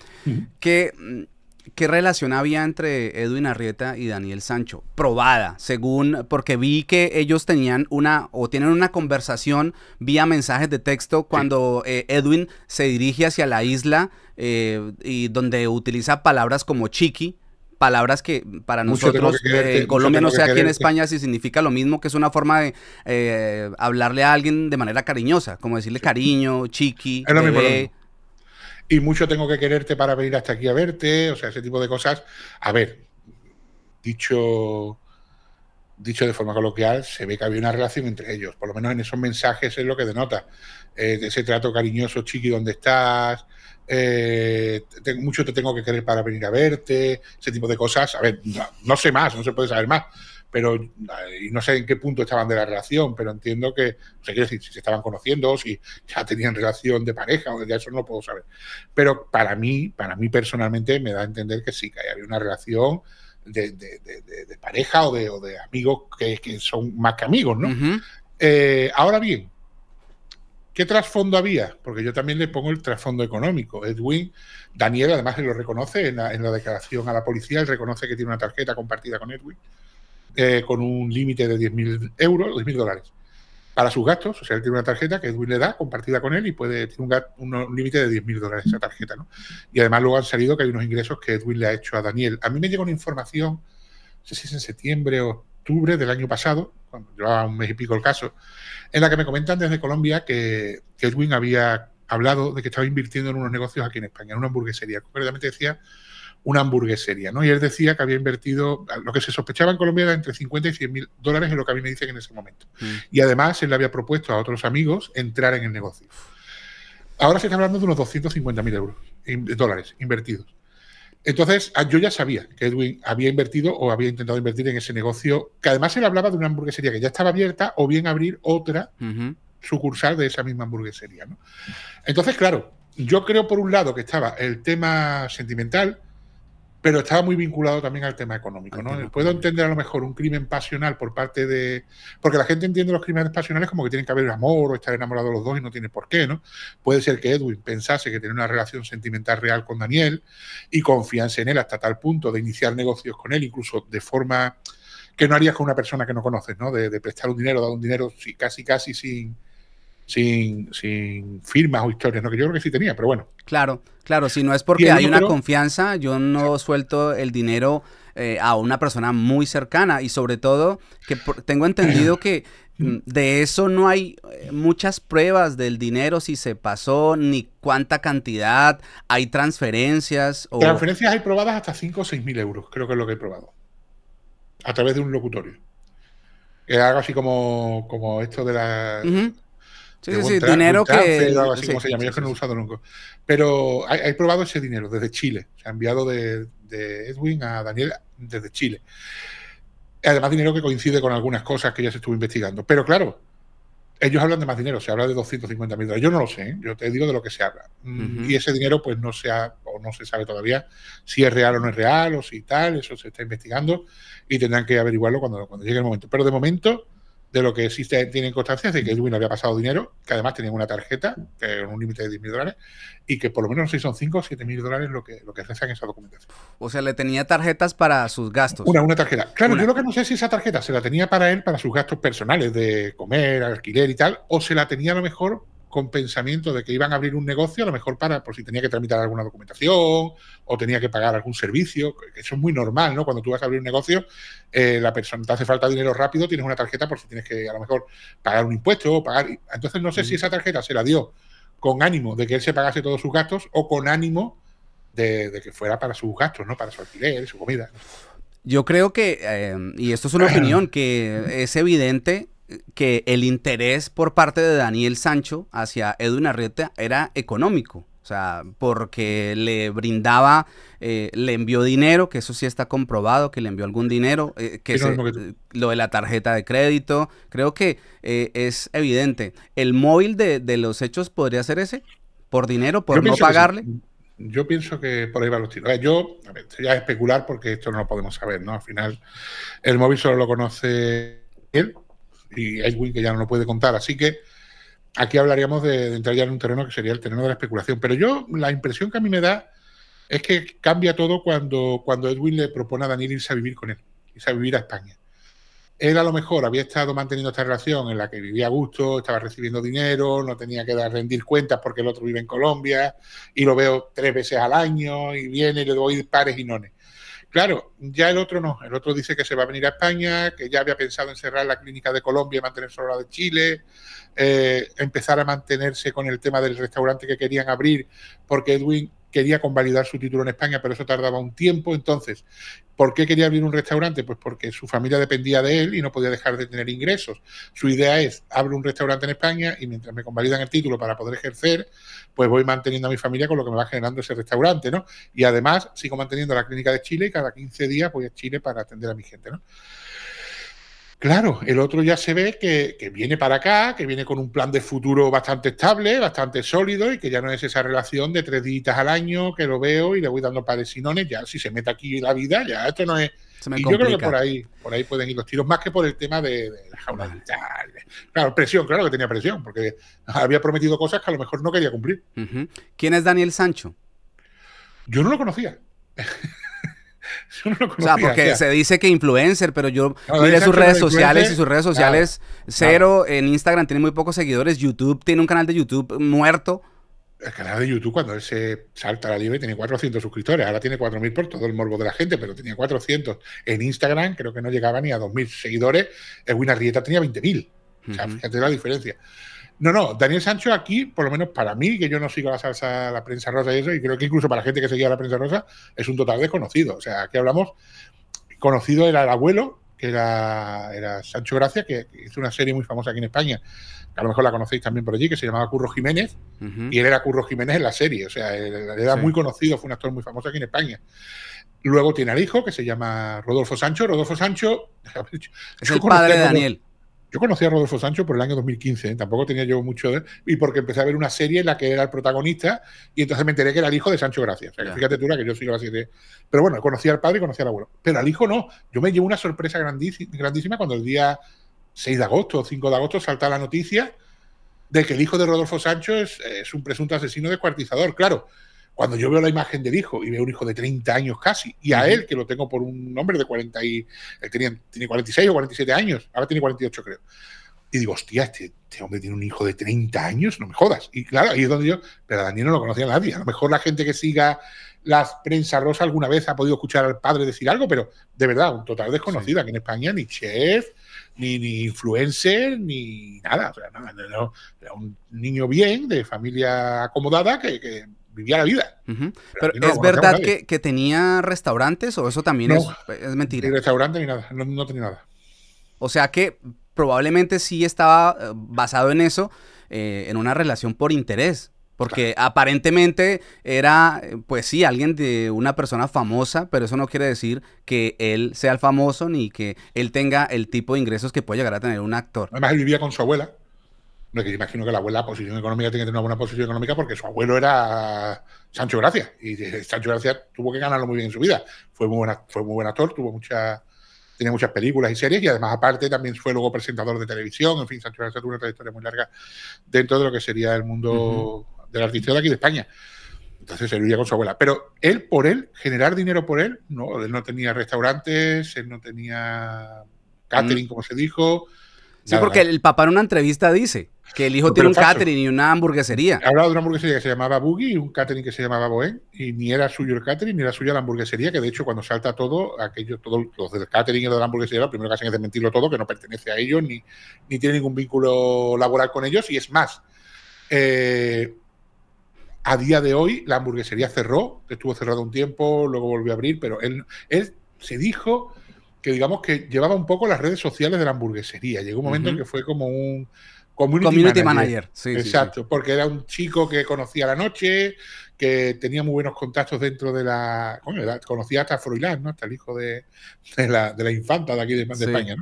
A: ¿Qué relación había entre Edwin Arrieta y Daniel Sancho? Probada, según, porque vi que ellos tenían una o tienen una conversación vía mensajes de texto cuando eh, Edwin se dirige hacia la isla eh, y donde utiliza palabras como chiqui, palabras que para nosotros en eh, Colombia, no sé aquí en España, si significa lo mismo, que es una forma de
B: hablarle a alguien de manera cariñosa, como decirle cariño, chiqui, bebé, y mucho tengo que quererte para venir hasta aquí a verte, o sea, ese tipo de cosas. A ver, dicho, dicho de forma coloquial, se ve que había una relación entre ellos, por lo menos en esos mensajes es lo que denota, eh, ese trato cariñoso, chiqui, ¿dónde estás? Eh, mucho te tengo que querer para venir a verte, ese tipo de cosas. A ver, no sé más, no se puede saber más, pero y no sé en qué punto estaban de la relación, pero entiendo que, no sé decir, si se estaban conociendo, si ya tenían relación de pareja, o de eso no puedo saber. Pero para mí, para mí personalmente, me da a entender que sí, que había una relación de, pareja o de, amigos que, son más que amigos, ¿no? Eh, ahora bien, ¿Qué trasfondo había? Porque yo también le pongo el trasfondo económico. Edwin, Daniel además lo reconoce en la, en la, declaración a la policía, él reconoce que tiene una tarjeta compartida con Edwin eh, con un límite de 10.000 euros, 10.000 dólares, para sus gastos. O sea, él tiene una tarjeta que Edwin le da, compartida con él, y puede tiene un, límite de 10.000 dólares esa tarjeta. ¿no? Y además luego han salido que hay unos ingresos que Edwin le ha hecho a Daniel. A mí me llegó una información, no sé si es en septiembre o octubre del año pasado, cuando llevaba un mes y pico el caso, en la que me comentan desde Colombia que, que Edwin había hablado de que estaba invirtiendo en unos negocios aquí en España, en una hamburguesería. Concretamente decía una hamburguesería, ¿no? Y él decía que había invertido, lo que se sospechaba en Colombia era entre 50 y 100 mil dólares en lo que a mí me dicen en ese momento. Mm. Y además él le había propuesto a otros amigos entrar en el negocio. Ahora se está hablando de unos 250 mil euros, dólares invertidos. Entonces, ah, yo ya sabía que Edwin había invertido o había intentado invertir en ese negocio, que además él hablaba de una hamburguesería que ya estaba abierta o bien abrir otra sucursal de esa misma hamburguesería, ¿no? Entonces, claro, yo creo por un lado que estaba el tema sentimental, pero estaba muy vinculado también al tema económico. ¿no? Puedo entender a lo mejor un crimen pasional por parte de... Porque la gente entiende los crímenes pasionales como que tienen que haber amor o estar enamorados los dos y no tiene por qué, ¿no? Puede ser que Edwin pensase que tenía una relación sentimental real con Daniel y confianza en él hasta tal punto de iniciar negocios con él, incluso de forma que no harías con una persona que no conoces, ¿no? De, de prestar un dinero, dar un dinero casi, casi sin sin, firmas o historias, ¿no? que yo creo que sí tenía, pero bueno. Claro, claro, si no es porque hay una
A: confianza, yo no suelto el dinero eh, a una persona muy cercana y sobre todo que tengo entendido que mm, de eso no hay eh, muchas pruebas del dinero, si se pasó, ni cuánta cantidad, hay transferencias. O... Transferencias
B: hay probadas hasta 5 o 6 mil euros, creo que es lo que he probado, a través de un locutorio. Es algo así como, como esto de la... Sí, sí, dinero que. que no he usado nunca. Pero hay, probado ese dinero desde Chile. Se ha enviado de, Edwin a Daniel desde Chile. Además, dinero que coincide con algunas cosas que ya se estuvo investigando. Pero claro, ellos hablan de más dinero, se habla de 250 mil dólares. Yo no lo sé, ¿eh? yo te digo de lo que se habla. Mm, y ese dinero, pues no se o no se sabe todavía si es real o no es real, o si tal, eso se está investigando y tendrán que averiguarlo cuando llegue el momento. Pero de momento, de lo que existe, tienen constancia de que Edwin había pasado dinero, que además tenía una tarjeta, que un límite de mil dólares, y que por lo menos no sé si son 5 o mil dólares lo que, lo que en esa documentación. O sea, le tenía tarjetas para sus gastos. Una, una tarjeta. Claro, yo lo que no sé es si esa tarjeta se la tenía para él, para sus gastos personales de comer, alquiler y tal, o se la tenía a lo mejor con pensamiento de que iban a abrir un negocio, a lo mejor para, por si tenía que tramitar alguna documentación o tenía que pagar algún servicio. Eso es muy normal, ¿no? Cuando tú vas a abrir un negocio, eh, la persona te hace falta dinero rápido, tienes una tarjeta por si tienes que, a lo mejor, pagar un impuesto o pagar. Entonces, no sé si esa tarjeta se la dio con ánimo de que él se pagase todos sus gastos o con ánimo de, que fuera para sus gastos, ¿no? Para su alquiler, su comida.
A: Yo creo que, eh, y esto es una opinión, que es evidente que el interés por parte de Daniel Sancho hacia Edwin Arrieta era económico. O sea, porque le brindaba, eh, le envió dinero, que eso sí está comprobado, que le envió algún dinero, eh, que, eh, lo de la tarjeta de crédito, creo que es evidente. ¿El móvil de, los hechos podría ser ese? ¿Por dinero, por no pagarle?
B: Yo pienso que por ahí va los tiros. Yo, a ver, sería especular porque esto no lo podemos saber, ¿no? Al final, el móvil solo lo conoce él y Edwin que ya no lo puede contar. Así que aquí hablaríamos de, entrar ya en un terreno que sería el terreno de la especulación. Pero yo, la impresión que a mí me da es que cambia todo cuando, cuando Edwin le propone a Daniel irse a vivir con él, irse a vivir a España. Él a lo mejor había estado manteniendo esta relación en la que vivía a gusto, estaba recibiendo dinero, no tenía que dar, rendir cuentas porque el otro vive en Colombia y lo veo tres veces al año y viene y le doy pares y nones. Claro, ya el otro no. El otro dice que se va a venir a España, que ya había pensado en cerrar la clínica de Colombia y mantenerse la de Chile, eh, empezar a mantenerse con el tema del restaurante que querían abrir, porque Edwin quería convalidar su título en España, pero eso tardaba un tiempo. Entonces, ¿por qué quería abrir un restaurante? Pues porque su familia dependía de él y no podía dejar de tener ingresos. Su idea es, abro un restaurante en España y mientras me convalidan el título para poder ejercer, pues voy manteniendo a mi familia con lo que me va generando ese restaurante, ¿no? Y además sigo manteniendo la clínica de Chile y cada 15 días voy a Chile para atender a mi gente, ¿no? Claro, el otro ya se ve que, viene para acá, que viene con un plan de futuro bastante estable, bastante sólido y que ya no es esa relación de tres días al año que lo veo y le voy dando sinones, Ya, si se mete aquí la vida, ya esto no es. y yo creo que por ahí, por ahí pueden ir los tiros, más que por el tema de, la jaula digital. Claro, presión, claro que tenía presión, porque había prometido cosas que a lo mejor no quería cumplir. ¿Quién es Daniel Sancho? Yo no lo conocía. [LAUGHS] O sea, porque se
A: dice que influencer, pero yo mire sus redes sociales y sus redes sociales cero. En
B: Instagram tiene muy pocos seguidores. YouTube tiene un canal de YouTube muerto. El canal de YouTube, cuando él se salta a la libre, tiene 400 suscriptores. Ahora tiene 4.000 por todo el morbo de la gente, pero tenía 400. En Instagram creo que no llegaba ni a 2.000 seguidores. Edwin Arrieta tenía 20.000. O sea, fíjate la diferencia. No, no, Daniel Sancho aquí, por lo menos para mí, que yo no sigo la salsa, la prensa rosa y eso, y creo que incluso para la gente que seguía la prensa rosa, es un total desconocido. O sea, aquí hablamos, conocido era el abuelo, que era, Sancho Gracia, que hizo una serie muy famosa aquí en España, que a lo mejor la conocéis también por allí, que se llamaba Curro Jiménez, y él era Curro Jiménez en la serie, o sea, era muy conocido, fue un actor muy famoso aquí en España. Luego tiene al hijo, que se llama Rodolfo Sancho. Rodolfo Sancho... [LAUGHS] Es el padre de Daniel. Yo conocí a Rodolfo Sancho por el año 2015, ¿eh? tampoco tenía yo mucho de... él, Y porque empecé a ver una serie en la que era el protagonista y entonces me enteré que era el hijo de Sancho Gracia. que fíjate tú que yo soy así de... Pero bueno, conocí al padre y conocí al abuelo. Pero al hijo no. Yo me llevo una sorpresa grandísima cuando el día 6 de agosto o 5 de agosto salta la noticia de que el hijo de Rodolfo Sancho es, es un presunto asesino descuartizador. Claro, cuando yo veo la imagen del hijo y veo un hijo de 30 años casi, y a él, que lo tengo por un hombre de 40 y... Él tenía, tiene 46 o 47 años, ahora tiene 48 creo. Y digo, hostia, este, este, hombre tiene un hijo de 30 años, no me jodas. Y claro, ahí es donde yo, pero a Daniel no lo conocía nadie. A lo mejor la gente que siga las prensa rosa alguna vez ha podido escuchar al padre decir algo, pero de verdad, un total desconocido que en España ni chef, ni, influencer, ni nada. O sea, nada. un niño bien, de familia acomodada, que vivía
A: la vida. Pero, ¿es verdad que, tenía restaurantes o eso también es, mentira? Ni restaurante ni nada, no, tenía nada. O sea que probablemente sí estaba eh, basado en eso, eh, en una relación por interés. Porque aparentemente era, pues sí, alguien de una persona famosa, pero eso no quiere decir que él sea el famoso ni que él tenga el tipo de ingresos que puede llegar a tener un actor. Además, él vivía con su abuela,
B: no, que imagino que la abuela posición económica tiene que tener una buena posición económica porque su abuelo era Sancho Gracia. Y Sancho Gracia tuvo que ganarlo muy bien en su vida. Fue muy, buena, fue muy buen actor, tuvo muchas tenía muchas películas y series y además aparte también fue luego presentador de televisión, en fin, Sancho Gracia tuvo una trayectoria muy larga dentro de lo que sería el mundo del artista de aquí de España. Entonces se vivía con su abuela. Pero él por él, generar dinero por él, no, él no tenía restaurantes, él no tenía mm. catering, como se dijo, Sí, porque el papá en una entrevista
A: dice que el hijo tiene un catering
B: y una hamburguesería. Hablaba de una hamburguesería que se llamaba Boogie y un catering que se llamaba Boen, y ni era suyo el catering ni era suya la hamburguesería, que de hecho cuando salta todo, aquellos, todos los del catering y los de la hamburguesería, lo primero que hacen es desmentirlo todo, que no pertenece a ellos ni, tiene ningún vínculo laboral con ellos, y es más. Eh, a día de hoy la hamburguesería cerró, estuvo cerrada un tiempo, luego volvió a abrir, pero él, él se dijo que digamos que llevaba un poco las redes sociales de la hamburguesería. Llegó un momento en que fue como un community, community manager. manager. Sí, Exacto, porque era un chico que conocía la noche, que tenía muy buenos contactos dentro de la. conocía hasta Froilán, ¿no? Hasta el hijo de, de, la, de la, infanta de aquí de, España,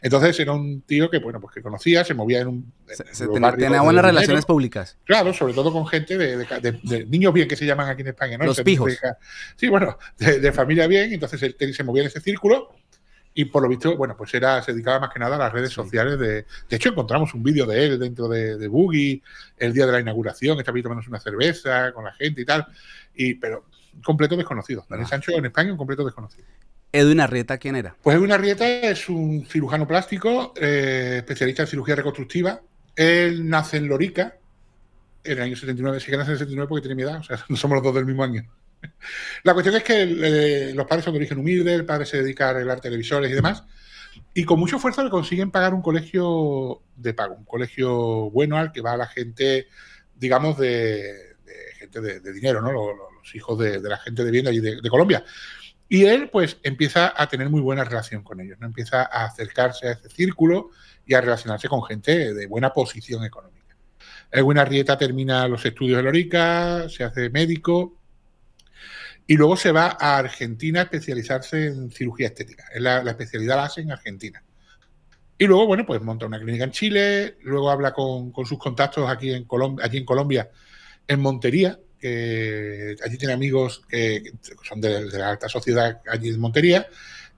B: Entonces era un tío que, bueno, pues que conocía, se movía en un. se, tenía, buenas relaciones públicas. Claro, sobre todo con gente de, niños bien que se llaman aquí en España, ¿no? Los pijos. sí, bueno, de, familia bien, entonces él se movía en ese círculo y por lo visto, bueno, pues era, se dedicaba más que nada a las redes sociales. De, de hecho, encontramos un vídeo de él dentro de, de Boogie, el día de la inauguración, estaba ahí tomándose una cerveza con la gente y tal. Y, pero completo desconocido. Daniel ah. Sancho en España, un completo desconocido. Edwin Arrieta, ¿quién era? Pues Edwin Arrieta es un cirujano plástico, eh, especialista en cirugía reconstructiva. Él nace en Lorica, en el año 79, sí que nace en el 79 porque tiene mi edad, o sea, no [LAUGHS] somos los dos del mismo año. [LAUGHS] La cuestión es que eh, los padres son de origen humilde, el padre se dedica a arreglar televisores y demás, y con mucho esfuerzo le consiguen pagar un colegio de pago, un colegio bueno al que va la gente, digamos, de, gente de, dinero, ¿no? Los, hijos de, la gente de bien allí de, Colombia. Y él, pues, empieza a tener muy buena relación con ellos, ¿no? Empieza a acercarse a ese círculo y a relacionarse con gente de buena posición económica. Edwin Arrieta termina los estudios de Lorica, se hace médico y luego se va a Argentina a especializarse en cirugía estética. Es la, especialidad la hace en Argentina. Y luego, bueno, pues monta una clínica en Chile, luego habla con, sus contactos aquí en, Colombia, en Colombia, en Montería, que allí tiene amigos que, son de, la alta sociedad allí en Montería,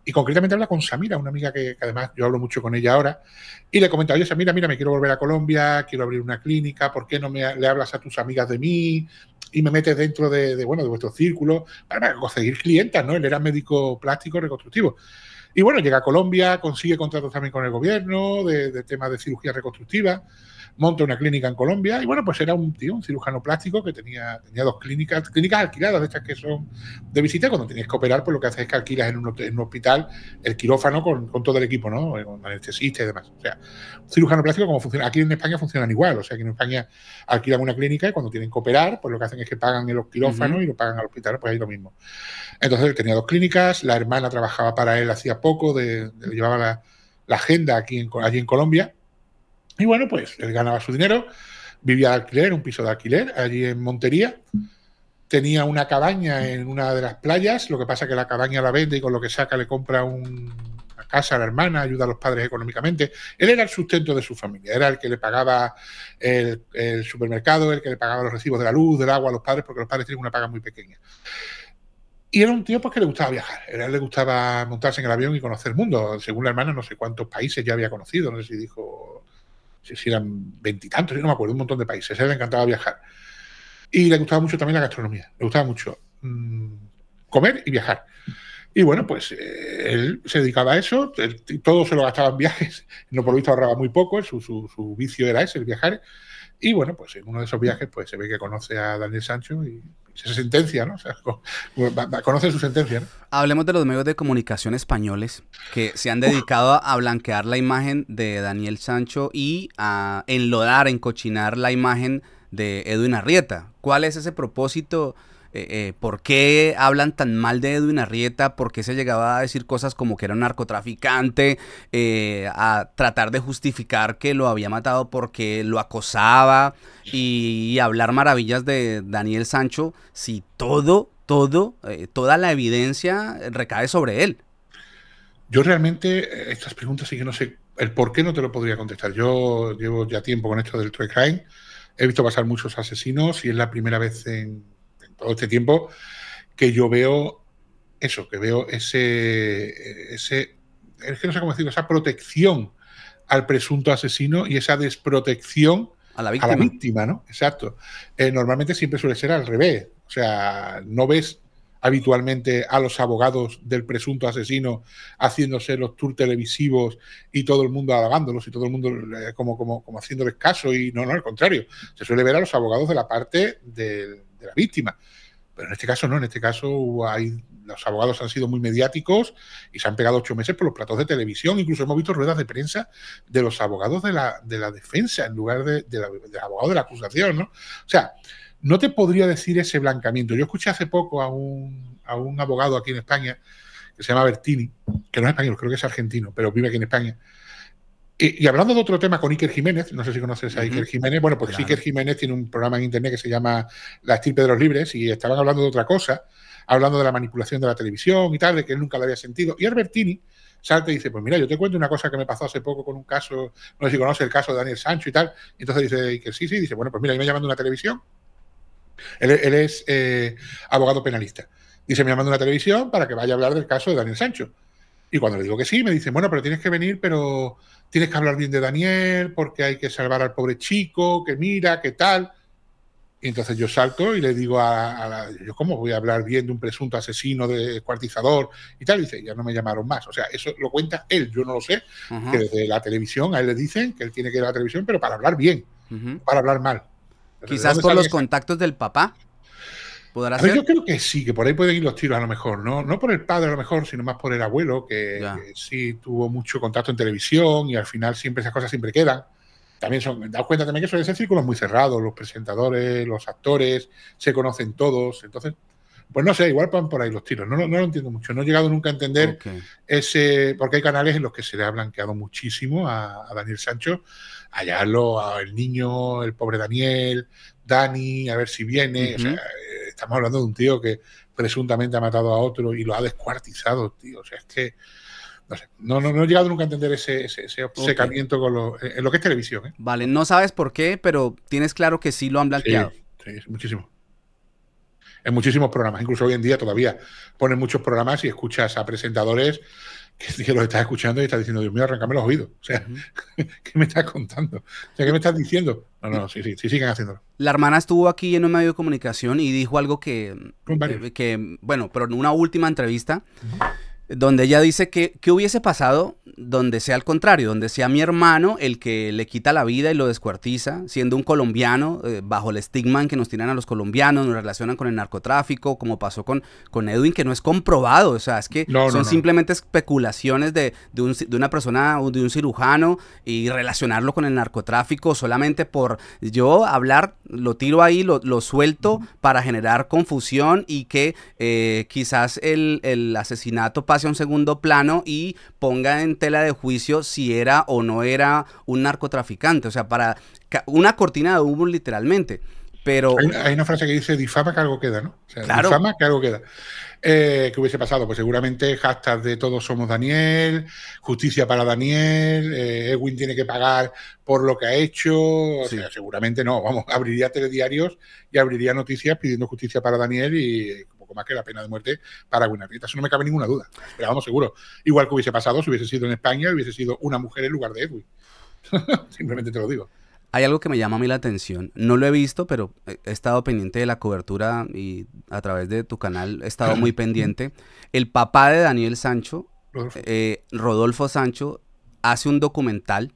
B: y concretamente habla con Samira, una amiga que, además yo hablo mucho con ella ahora, y le comenta, oye Samira, mira, me quiero volver a Colombia, quiero abrir una clínica, ¿por qué no me, le hablas a tus amigas de mí? y me metes dentro de, bueno, de vuestro círculo para conseguir clientas, ¿no? Él era médico plástico reconstructivo. Y bueno, llega a Colombia, consigue contratos también con el gobierno de, de temas de cirugía reconstructiva monta una clínica en Colombia y bueno, pues era un tío, un cirujano plástico que tenía, tenía dos clínicas, clínicas alquiladas, de estas que son de visita, cuando tienes que operar, pues lo que haces es que alquilas en un, hospital el quirófano con, todo el equipo, ¿no? Eh, con anestesista y demás. O sea, un cirujano plástico como funciona, aquí en España funcionan igual, o sea, aquí en España alquilan una clínica y cuando tienen que operar, pues lo que hacen es que pagan en los quirófanos y lo pagan al hospital, pues ahí lo mismo. Entonces él tenía dos clínicas, la hermana trabajaba para él hacía poco, de, llevaba la, agenda aquí en, allí en Colombia y bueno, pues él ganaba su dinero, vivía de alquiler, un piso de alquiler, allí en Montería. Tenía una cabaña en una de las playas, lo que pasa que la cabaña la vende y con lo que saca le compra una casa a la hermana, ayuda a los padres económicamente. Él era el sustento de su familia, era el que le pagaba el, supermercado, el que le pagaba los recibos de la luz, del agua a los padres, porque los padres tienen una paga muy pequeña. Y era un tío pues, que le gustaba viajar. él le gustaba montarse en el avión y conocer el mundo. Según la hermana, no sé cuántos países ya había conocido. No sé si dijo si, eran veintitantos, yo no me acuerdo, un montón de países. A él le encantaba viajar. Y le gustaba mucho también la gastronomía. Le gustaba mucho mm, comer y viajar. Y bueno, pues eh, él se dedicaba a eso, todo se lo gastaba en viajes, [LAUGHS] no por lo visto ahorraba muy poco, su, su, su vicio era ese, el viajar. Y bueno, pues en uno de esos viajes pues se ve que conoce a Daniel Sancho y esa sentencia, ¿no? O conoce su sentencia,
A: Hablemos de los medios de comunicación españoles que se han dedicado a blanquear la imagen de Daniel Sancho y a enlodar, encochinar la imagen de Edwin Arrieta. ¿Cuál es ese propósito? Eh, eh, por qué hablan tan mal de Edwin Arrieta, por qué se llegaba a decir cosas como que era un narcotraficante, eh, a tratar de justificar que lo había matado porque lo acosaba y, hablar maravillas de Daniel Sancho, si
B: todo, todo, toda la evidencia recae sobre él. Yo realmente estas preguntas sí que no sé el por qué no te lo podría contestar. Yo llevo ya tiempo con esto del true crime, he visto pasar muchos asesinos y es la primera vez en todo este tiempo que yo veo eso, que veo ese, ese es que no sé cómo decirlo, esa protección al presunto asesino y esa desprotección a la víctima, ¿no? Exacto. Eh, normalmente siempre suele ser al revés. O sea, no ves habitualmente a los abogados del presunto asesino haciéndose los tours televisivos y todo el mundo alabándolos y todo el mundo eh, como, como, como haciéndoles caso y no, no, al contrario. Se suele ver a los abogados de la parte del, la víctima. Pero en este caso no, en este caso hay, los abogados han sido muy mediáticos y se han pegado ocho meses por los platos de televisión. Incluso hemos visto ruedas de prensa de los abogados de la, de la defensa en lugar de, la, del abogado de la acusación. ¿no? O sea, no te podría decir ese blancamiento. Yo escuché hace poco a un, a un abogado aquí en España que se llama Bertini, que no es español, creo que es argentino, pero vive aquí en España, eh, y, hablando de otro tema con Iker Jiménez, no sé si conoces a Iker Jiménez, bueno, pues Iker Jiménez tiene un programa en internet que se llama La estirpe de los libres y estaban hablando de otra cosa, hablando de la manipulación de la televisión y tal, de que él nunca la había sentido. Y Albertini salta y dice, pues mira, yo te cuento una cosa que me pasó hace poco con un caso, no sé si conoces el caso de Daniel Sancho y tal. Y entonces dice Iker, sí, sí, dice, bueno, pues mira, yo me llamado a una televisión, él, es eh, abogado penalista. Dice, me llamado a una televisión para que vaya a hablar del caso de Daniel Sancho. Y cuando le digo que sí, me dice, bueno, pero tienes que venir, pero tienes que hablar bien de Daniel, porque hay que salvar al pobre chico, que mira, que tal. Y entonces yo salto y le digo a, yo, ¿cómo voy a hablar bien de un presunto asesino, de cuartizador y tal? Y dice, ya no me llamaron más. O sea, eso lo cuenta él, yo no lo sé, que desde la televisión a él le dicen que él tiene que ir a la televisión, pero para hablar bien, para hablar mal.
A: Quizás por los
B: contactos del papá. ¿Podrá Yo creo que sí, que por ahí pueden ir los tiros a lo mejor, ¿no? No por el padre a lo mejor, sino más por el abuelo, que, sí tuvo mucho contacto en televisión y al final siempre esas cosas siempre quedan. También son, daos cuenta también que es ser círculos muy cerrados, los presentadores, los actores, se conocen todos, entonces pues no sé, igual van por ahí los tiros. No, no, lo entiendo mucho. No he llegado nunca a entender ese. Porque hay canales en los que se le ha blanqueado muchísimo a, Daniel Sancho. a Hallarlo, El niño, el pobre Daniel, Dani, a ver si viene. O sea, estamos hablando de un tío que presuntamente ha matado a otro y lo ha descuartizado, tío. O sea, es que. No, sé, no, no, he llegado nunca a entender ese, ese, ese con lo, en lo que es televisión. ¿eh? Vale, no sabes por qué, pero tienes claro que sí lo han blanqueado. Sí, sí muchísimo. En muchísimos programas, incluso hoy en día todavía ponen muchos programas y escuchas a presentadores que, los estás escuchando y estás diciendo, Dios mío, arrancame los oídos. O sea, [LAUGHS] ¿qué me estás contando? O sea, ¿qué me estás diciendo? No, no, sí, sí, sí sigan haciéndolo.
A: La hermana estuvo aquí en un medio de comunicación y dijo algo que, eh, que bueno, pero en una última entrevista donde ella dice que qué hubiese pasado donde sea al contrario, donde sea mi hermano el que le quita la vida y lo descuartiza, siendo un colombiano, eh, bajo el estigma que nos tiran a los colombianos, nos relacionan con el narcotráfico, como pasó con, con Edwin, que no es comprobado, o sea, es que son simplemente especulaciones de, una persona, de un cirujano, y relacionarlo con el narcotráfico solamente por yo hablar, lo tiro ahí, lo, suelto para generar confusión y que eh, quizás el, el asesinato hacia un segundo plano y ponga en tela de juicio si era o no era un narcotraficante. O sea, para
B: una cortina de humo literalmente. Pero... Hay, una frase que dice, difama que algo queda, ¿no? claro. Difama que algo queda. Eh, ¿Qué hubiese pasado? Pues seguramente hashtag de todos somos Daniel, justicia para Daniel, eh, Edwin tiene que pagar por lo que ha hecho. O sea, seguramente no, vamos, [LAUGHS] abriría telediarios y abriría noticias pidiendo justicia para Daniel y poco más que la pena de muerte para Guinardita. Eso no me cabe ninguna duda. Pero vamos, seguro. Igual que hubiese pasado si hubiese sido en España, hubiese sido una mujer en lugar de Edwin. [LAUGHS] Simplemente te lo digo.
A: Hay algo que me llama a mí la atención. No lo he visto, pero he estado pendiente de la cobertura y a través de tu canal he estado muy [CLEARS THROAT] pendiente. El papá de Daniel Sancho, Rodolfo, eh, Sancho, hace un documental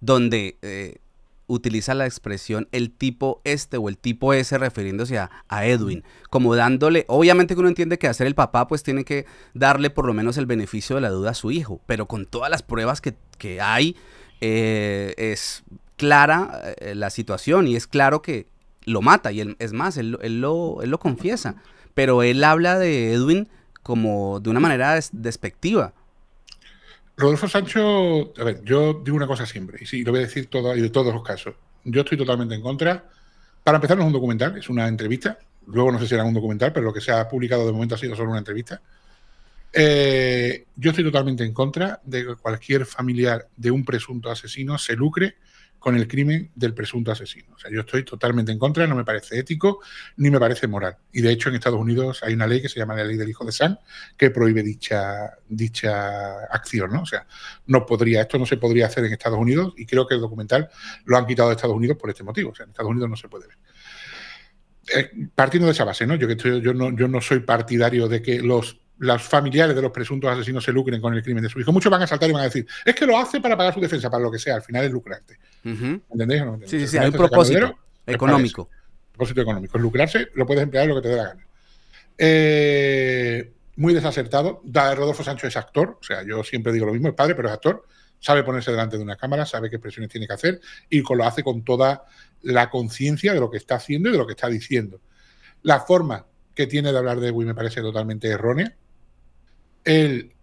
A: donde eh, utiliza la expresión el tipo este o el tipo ese refiriéndose a, a, Edwin, como dándole, obviamente que uno entiende que hacer el papá pues tiene que darle por lo menos el beneficio de la duda a su hijo, pero con todas las pruebas que, hay eh, es clara eh, la situación y es claro que lo mata y él, es más, él, lo, él lo confiesa, pero él habla de Edwin como de una manera despectiva.
B: Rodolfo Sancho, a ver, yo digo una cosa siempre, y lo voy a decir de todos los casos. Yo estoy totalmente en contra. Para empezar, no es un documental, es una entrevista. Luego no sé si era un documental, pero lo que se ha publicado de momento ha sido solo una entrevista. Eh, yo estoy totalmente en contra de que cualquier familiar de un presunto asesino se lucre con el crimen del presunto asesino. O sea, yo estoy totalmente en contra, no me parece ético ni me parece moral. Y de hecho en Estados Unidos hay una ley que se llama la ley del hijo de San que prohíbe dicha, dicha acción, ¿no? O sea, no podría, esto no se podría hacer en Estados Unidos y creo que el documental lo han quitado de Estados Unidos por este motivo. O sea, en Estados Unidos no se puede ver eh, partiendo de esa base, ¿no? Yo que estoy, yo no, yo no soy partidario de que los, los familiares de los presuntos asesinos se lucren con el crimen de su hijo. Muchos van a saltar y van a decir, es que lo hace para pagar su defensa, para lo que sea, al final es lucrante. ¿Entendéis o no? Sí, sí, sí, hay un propósito económico. Propósito económico. Lucrarse lo puedes emplear lo que te dé la gana. Eh, muy desacertado. Rodolfo Sancho es actor, o sea, yo siempre digo lo mismo, es padre, pero es actor. Sabe ponerse delante de una cámara, sabe qué expresiones tiene que hacer y lo hace con toda la conciencia de lo que está haciendo y de lo que está diciendo. La forma que tiene de hablar de Wii me parece totalmente errónea. El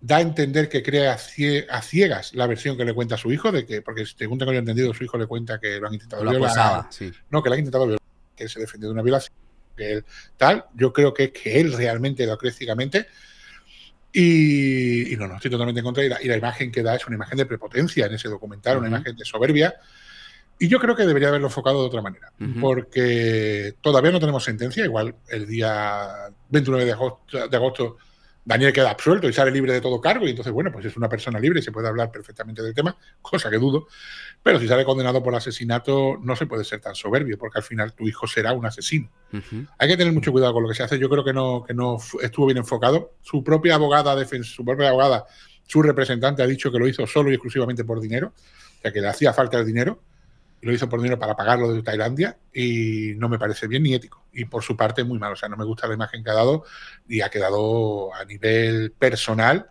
B: da a entender que crea a ciegas la versión que le cuenta a su hijo, de que, porque según tengo yo entendido, su hijo le cuenta que lo han intentado violar. No, que lo han intentado violar, que él se defendió de una violación, que él tal. Yo creo que, es que él realmente lo cree Y, no, no, estoy totalmente en contra. Y la, imagen que da es una imagen de prepotencia en ese documental, una imagen de soberbia. Y yo creo que debería haberlo enfocado de otra manera, porque todavía no tenemos sentencia, igual el día 29 de de agosto Daniel queda absuelto y sale libre de todo cargo, y entonces, bueno, pues es una persona libre y se puede hablar perfectamente del tema, [LAUGHS] cosa que dudo, pero si sale condenado por asesinato no se puede ser tan soberbio, porque al final tu hijo será un asesino. Hay que tener mucho cuidado con lo que se hace, yo creo que no, que no estuvo bien enfocado. Su propia abogada, su propia abogada, su representante ha dicho que lo hizo solo y exclusivamente por dinero, o sea que le hacía falta el dinero, lo hizo por dinero para pagarlo de Tailandia y no me parece bien ni ético. Y por su parte muy mal, o sea, no me gusta la imagen que ha dado y ha quedado a nivel personal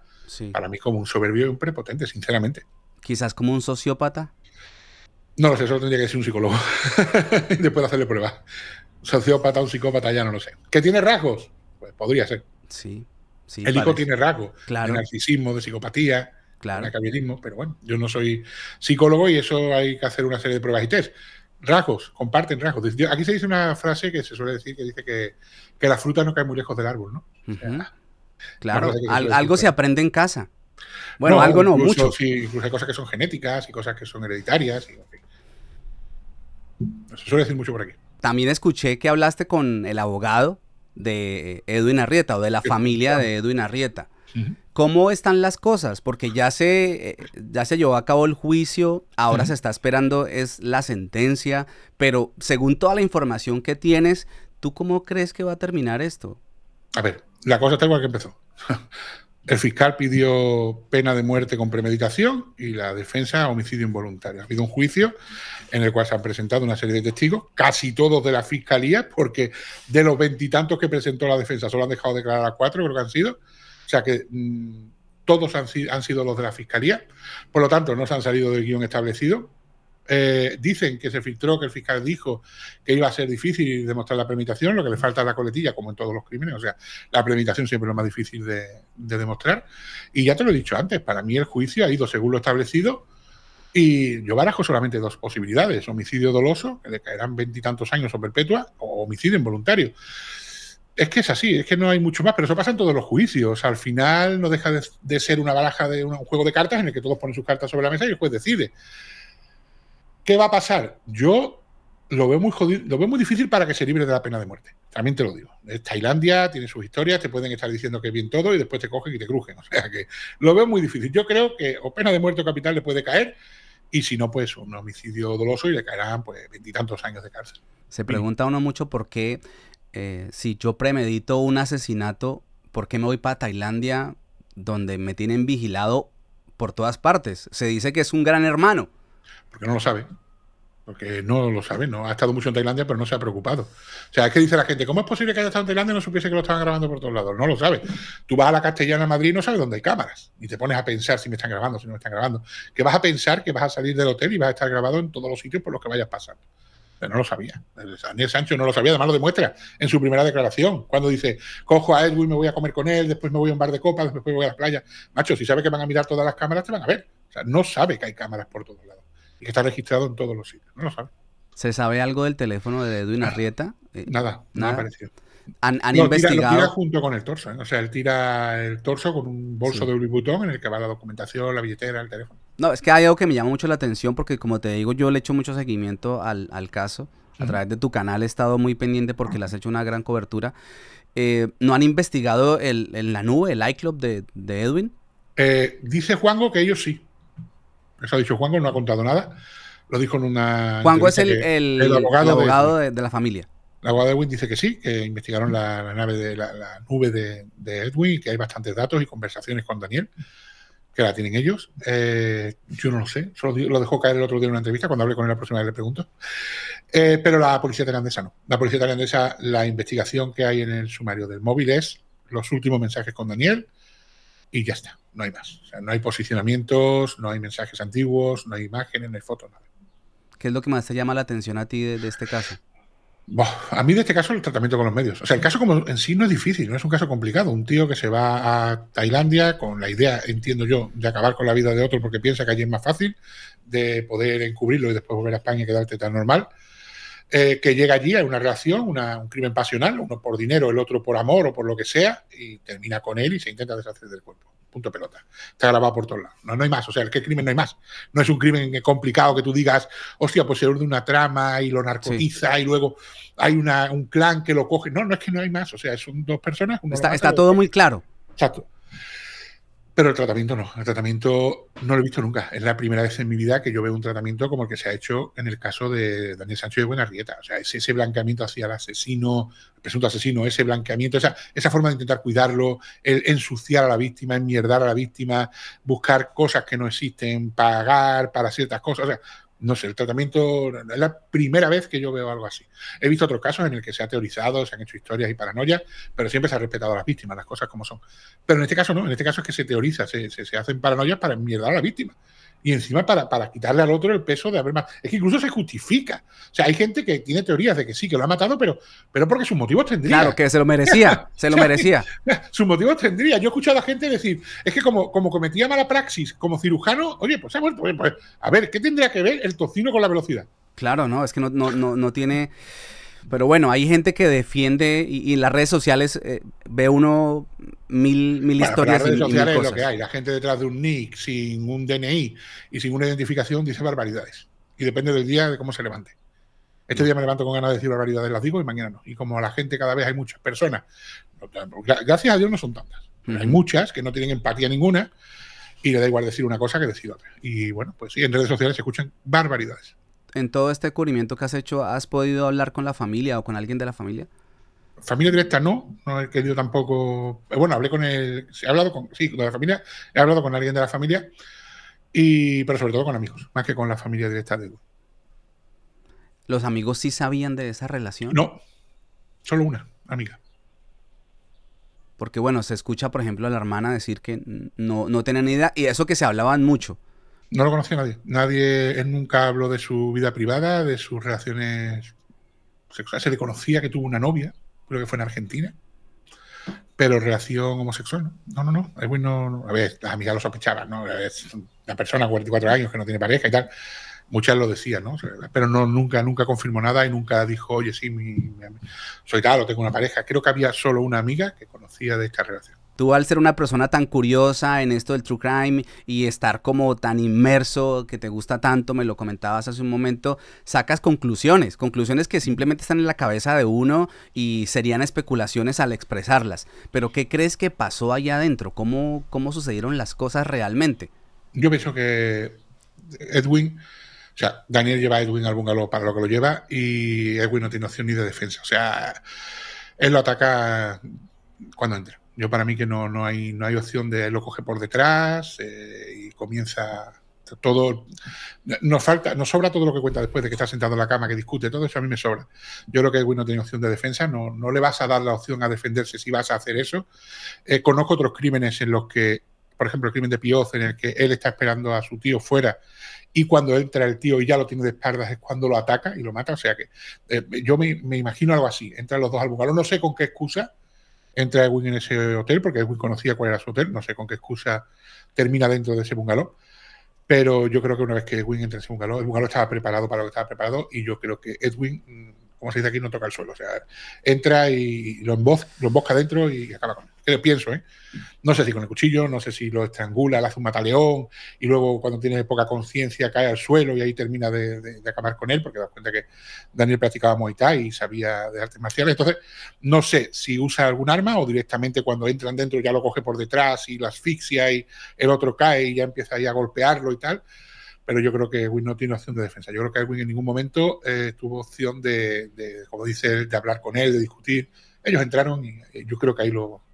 B: para mí como un soberbio y un prepotente, sinceramente. Quizás como un sociópata. No lo sé, solo tendría que ser un psicólogo. [LAUGHS] después de hacerle pruebas. Sociópata, un psicópata, ya no lo sé. ¿Que tiene rasgos? Pues podría ser. Sí. sí El hijo tiene rasgos. Claro. De narcisismo, de psicopatía claro. pero bueno, yo no soy psicólogo y eso hay que hacer una serie de pruebas y test. Rasgos, comparten rasgos. Aquí se dice una frase que se suele decir que dice que, que la fruta no cae muy lejos del árbol, ¿no? Ah, claro, algo se aprende en casa. Bueno, algo no, mucho. incluso hay cosas que son genéticas y cosas que son hereditarias.
A: Se suele decir mucho por aquí. También escuché que hablaste con el abogado de Edwin Arrieta o de la familia de Edwin Arrieta. ¿Cómo están las cosas? Porque ya se, eh, ya se llevó a cabo el juicio, ahora se está esperando es la sentencia, pero según toda la información que tienes, ¿tú cómo crees que
B: va a terminar esto? A ver, la cosa está igual que empezó. [LAUGHS] El fiscal pidió pena de muerte con premeditación y la defensa homicidio involuntario. Ha habido un juicio en el cual se han presentado una serie de testigos, casi todos de la fiscalía, porque de los veintitantos que presentó la defensa solo han dejado declarar a cuatro, creo que han sido. O sea que mm, todos han, sido los de la Fiscalía, por lo tanto no se han salido del guión establecido. Eh, dicen que se filtró, que el fiscal dijo que iba a ser difícil demostrar la permitación, lo que le falta es la coletilla, como en todos los crímenes, o sea, la premeditación siempre es lo más difícil de, de demostrar. Y ya te lo he dicho antes, para mí el juicio ha ido según lo establecido, y yo barajo solamente dos posibilidades: homicidio doloso, que le caerán veintitantos años o perpetua, o homicidio involuntario. Es que es así, es que no hay mucho más, pero eso pasa en todos los juicios. Al final no deja de, ser una baraja de un, juego de cartas en el que todos ponen sus cartas sobre la mesa y el juez decide. ¿Qué va a pasar? Yo lo veo muy jodido, lo veo muy difícil para que se libre de la pena de muerte. También te lo digo. Es Tailandia, tiene sus historias, te pueden estar diciendo que es bien todo y después te cogen y te crujen. [LAUGHS] O sea que lo veo muy difícil. Yo creo que o pena de muerte o capital le puede caer y si no, pues un homicidio doloso y le caerán pues veintitantos años de cárcel. Se pregunta uno mucho por qué eh,
A: si yo premedito un asesinato, ¿por qué me voy para Tailandia donde me tienen
B: vigilado por todas partes? Se dice que es un gran hermano. Porque no lo sabe. Porque no lo sabe, no ha estado mucho en Tailandia, pero no se ha preocupado. O sea, es que dice la gente, ¿cómo es posible que haya estado en Tailandia y no supiese que lo estaban grabando por todos lados? No lo sabe. Tú vas a la Castellana Madrid y no sabes dónde hay cámaras. Y te pones a pensar si me están grabando, si no me están grabando. Que vas a pensar que vas a salir del hotel y vas a estar grabado en todos los sitios por los que vayas pasando no lo sabía. Daniel Sancho no lo sabía, además lo demuestra en su primera declaración, cuando dice, cojo a Edwin, me voy a comer con él, después me voy a un bar de copas, después me voy a la playa. Macho, si sabe que van a mirar todas las cámaras, te van a ver. O sea, no sabe que hay cámaras por todos lados y que está registrado en todos los sitios. No lo sabe. ¿Se sabe algo del teléfono de Edwin Arrieta? Eh, nada, nada, Han, investigado. lo tira junto con el torso. ¿eh? O sea, él tira el torso con un bolso de Louis en el que va la documentación, la billetera, el teléfono.
A: No, es que hay algo que me llama mucho la atención porque como te digo, yo le he hecho mucho seguimiento al, caso. A través de tu canal he estado muy pendiente porque le has hecho una gran cobertura. Eh, ¿No han investigado en la nube, el iClub de, Edwin?
B: Eh, dice Juango que ellos sí. Eso ha dicho Juango, no ha contado nada. Lo dijo en una... Juango es el, abogado, de, la familia. El abogado de Edwin dice que sí, que investigaron la, nave de la nube de, Edwin, que hay bastantes datos y conversaciones con Daniel que la tienen ellos. Eh, yo no lo sé, solo lo dejó caer el otro día en una entrevista, cuando hablé con él la próxima vez le pregunto. Eh, pero la policía tailandesa no. La policía tailandesa, la investigación que hay en el sumario del móvil es los últimos mensajes con Daniel y ya está, no hay más. O sea, no hay posicionamientos, no hay mensajes antiguos, no hay imágenes, no hay fotos, nada. ¿Qué es lo que más te llama la atención a ti de este caso? a mí de este caso el tratamiento con los medios. O sea, el caso como en sí no es difícil, no es un caso complicado. Un tío que se va a Tailandia con la idea, entiendo yo, de acabar con la vida de otro porque piensa que allí es más fácil, de poder encubrirlo y después volver a España y quedarte tan normal. Eh, que llega allí a una relación, un crimen pasional, uno por dinero, el otro por amor o por lo que sea, y termina con él y se intenta deshacer del cuerpo. Punto pelota. Está grabado por todos lados. No, no hay más. O sea, el crimen no hay más. No es un crimen complicado que tú digas, hostia, pues se de una trama y lo narcotiza y luego hay una, un clan que lo coge. No, no es que no hay más. O sea, son dos personas. está, está todo muy claro. Exacto. Pero el tratamiento no, el tratamiento no lo he visto nunca. Es la primera vez en mi vida que yo veo un tratamiento como el que se ha hecho en el caso de Daniel Sancho de Buenarrieta. O sea, ese blanqueamiento hacia el asesino, presunto asesino, ese blanqueamiento, esa, esa forma de intentar cuidarlo, ensuciar a la víctima, enmierdar a la víctima, buscar cosas que no existen, pagar para ciertas cosas. O sea, no sé, el tratamiento es la primera vez que yo veo algo así. He visto otros casos en el que se ha teorizado, se han hecho historias y paranoias, pero siempre se ha respetado a las víctimas, las cosas como son. Pero en este caso no, en este caso es que se teoriza, se, se, hacen paranoias para enmierdar a la víctima y encima para, quitarle al otro el peso de haber más... Es que incluso se justifica. O sea, hay gente que tiene teorías de que sí, que lo ha matado, pero, pero porque sus motivos tendría. Claro, que se lo merecía, [LAUGHS] se lo merecía. [LAUGHS] sus motivos tendría. Yo he escuchado a gente decir, es que como, como cometía mala praxis como cirujano, oye, pues ha vuelto. Pues, a ver, ¿qué tendría que ver el tocino con la velocidad?
A: Claro, no, es que no, no, no tiene... Pero bueno, hay gente que defiende y, en las redes sociales eh, ve uno mil, mil Las redes sociales es lo que
B: hay. La gente detrás de un nick, sin un DNI y sin una identificación, dice barbaridades. Y depende del día de cómo se levante. Este mm. día me levanto con ganas de decir barbaridades, las digo y mañana no. Y como la gente cada vez hay muchas personas, gracias a Dios no son tantas, hay muchas que no tienen empatía ninguna y le da igual decir una cosa que decir otra. Y bueno, pues sí, en redes sociales se escuchan barbaridades
A: en todo este cubrimiento que has hecho, ¿has podido hablar con la familia o con alguien de la familia? Familia directa
B: no, no he querido tampoco. Eh, bueno, hablé con el. He hablado con. Sí, con la familia. He hablado con alguien de la familia. Y, pero sobre todo con amigos, más que con la familia directa de ¿Los amigos sí sabían de esa relación? No, solo una amiga.
A: Porque bueno, se escucha, por ejemplo, a la hermana decir que no, no ni idea, y eso que se hablaban mucho.
B: No lo conocía nadie. Nadie, él nunca habló de su vida privada, de sus relaciones sexuales. Se le conocía que tuvo una novia, creo que fue en Argentina, pero relación homosexual, ¿no? No, no, no. no. A ver, las amigas lo sospechaban, ¿no? una persona, 44 años, que no tiene pareja y tal. Muchas lo decían, ¿no? Pero no, nunca, nunca confirmó nada y nunca dijo, oye, sí, mi, soy tal tengo una pareja. Creo que había solo una amiga que conocía de esta relación. Tú al ser una persona tan curiosa en esto del true
A: crime y estar como tan inmerso, que te gusta tanto, me lo comentabas hace un momento, sacas conclusiones, conclusiones que simplemente están en la cabeza de uno y serían especulaciones al expresarlas. Pero ¿qué crees que pasó allá adentro? ¿Cómo, cómo sucedieron las cosas
B: realmente? Yo pienso que Edwin... O sea, Daniel lleva a Edwin al bungalow para lo que lo lleva y Edwin no tiene opción ni de defensa. O sea, él lo ataca cuando entra. Yo para mí que no, no, hay, no hay opción de lo coge por detrás eh, y comienza todo. Nos falta, nos sobra todo lo que cuenta después de que está sentado en la cama, que discute, todo eso a mí me sobra. Yo creo que Edwin no tiene opción de defensa, no, no le vas a dar la opción a defenderse si vas a hacer eso. Eh, conozco otros crímenes en los que, por ejemplo, el crimen de Pioz, en el que él está esperando a su tío fuera y cuando entra el tío y ya lo tiene de espaldas es cuando lo ataca y lo mata. O sea que eh, yo me, me, imagino algo así, entran los dos al bungalow, no sé con qué excusa entra Edwin en ese hotel, porque Edwin conocía cuál era su hotel, no sé con qué excusa termina dentro de ese bungalow, pero yo creo que una vez que Edwin entra en ese bungalow, el bungalow estaba preparado para lo que estaba preparado y yo creo que Edwin, mm, como se dice aquí, no toca el suelo, o sea, entra y lo, embosca, lo embosca dentro y acaba con él creo, pienso, ¿eh? No sé si con el cuchillo, no sé si lo estrangula, le hace un mataleón y luego cuando tiene poca conciencia cae al suelo y ahí termina de, acabar con él, porque das cuenta que Daniel practicaba Muay Thai y sabía de artes marciales. Entonces, no sé si usa algún arma o directamente cuando entran dentro ya lo coge por detrás y lo asfixia y el otro cae y ya empieza ahí a golpearlo y tal pero yo creo que Edwin no tiene opción de defensa. Yo creo que Edwin en ningún momento eh, tuvo opción de, como dice de hablar con él, de discutir. Ellos entraron y yo creo que ahí lo,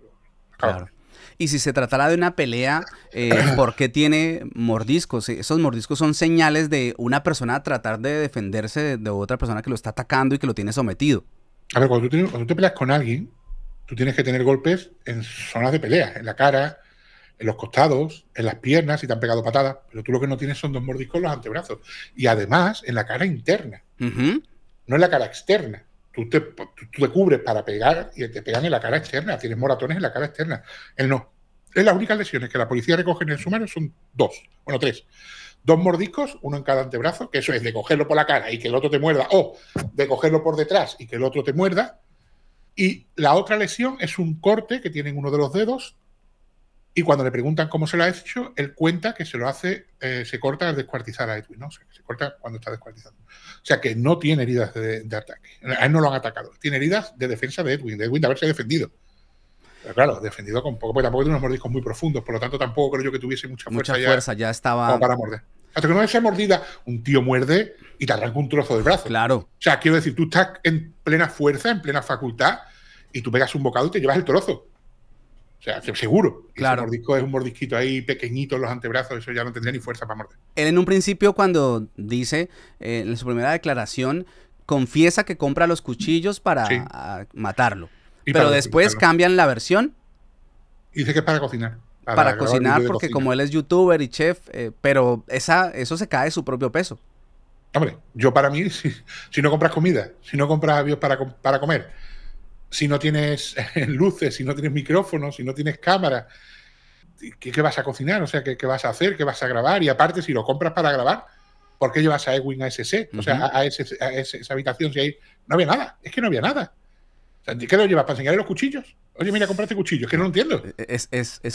B: Claro.
A: Y si se tratara de una pelea, eh, [COUGHS] ¿por qué tiene mordiscos? E, esos mordiscos son señales de una persona tratar de
B: defenderse de otra persona que lo está atacando y que lo tiene sometido. A ver, cuando tú, te peleas con alguien, tú tienes que tener golpes en zonas de pelea, en la cara, en los costados, en las piernas, si te han pegado patadas, pero tú lo que no tienes son dos mordiscos en los antebrazos. Y además en la cara interna, no en la cara externa tú te, cubres para pegar y te pegan en la cara externa, tienes moratones en la cara externa. Él no. Es las únicas lesiones que la policía recoge en su mano... son dos, bueno, tres. Dos mordiscos, uno en cada antebrazo, que eso es de cogerlo por la cara y que el otro te muerda, o de cogerlo por detrás y que el otro te muerda. Y la otra lesión es un corte que tiene en uno de los dedos y cuando le preguntan cómo se lo ha hecho, él cuenta que se lo hace, eh, se corta al descuartizar a Edwin, ¿no? se corta cuando está descuartizando. O sea que no tiene heridas de, ataque. A él no lo han atacado. Tiene heridas de defensa de Edwin, de Edwin de haberse defendido. Pero claro, defendido con poco, porque tampoco tiene unos mordiscos muy profundos, por lo tanto tampoco creo yo que tuviese mucha fuerza. Mucha ya, fuerza, ya estaba. Como para morder. Hasta que no sea mordida, un tío muerde y te arranca un trozo del brazo. Claro. O sea, quiero decir, tú estás en plena fuerza, en plena facultad, y tú pegas un bocado y te llevas el trozo. O sea, seguro. Claro. mordisco es un mordisquito ahí pequeñito en los antebrazos, eso ya no tendría ni fuerza para morder.
A: Él en un principio cuando dice, eh, en su primera declaración, confiesa que compra los cuchillos para matarlo. Pero después cambian la versión.
B: Dice que es para cocinar para, cocinar, porque como él es youtuber y chef, eh, pero esa, eso se cae de su propio peso. Hombre, yo para mí, [LAUGHS] si, no compras comida, si no compras avión para, para comer, si no tienes [LAUGHS] luces, si no tienes micrófonos, si no tienes cámara, ¿qué, vas a cocinar? O sea, ¿qué, vas a hacer? ¿Qué vas a grabar? Y aparte, si lo compras para grabar, ¿por qué llevas a Edwin a ese set? O sea, a, esa habitación si ahí no había nada. Es que no había nada. ¿Qué lo llevas? ¿Para enseñarle los cuchillos? Oye, mira, cómprate cuchillos, que no lo entiendo. Es,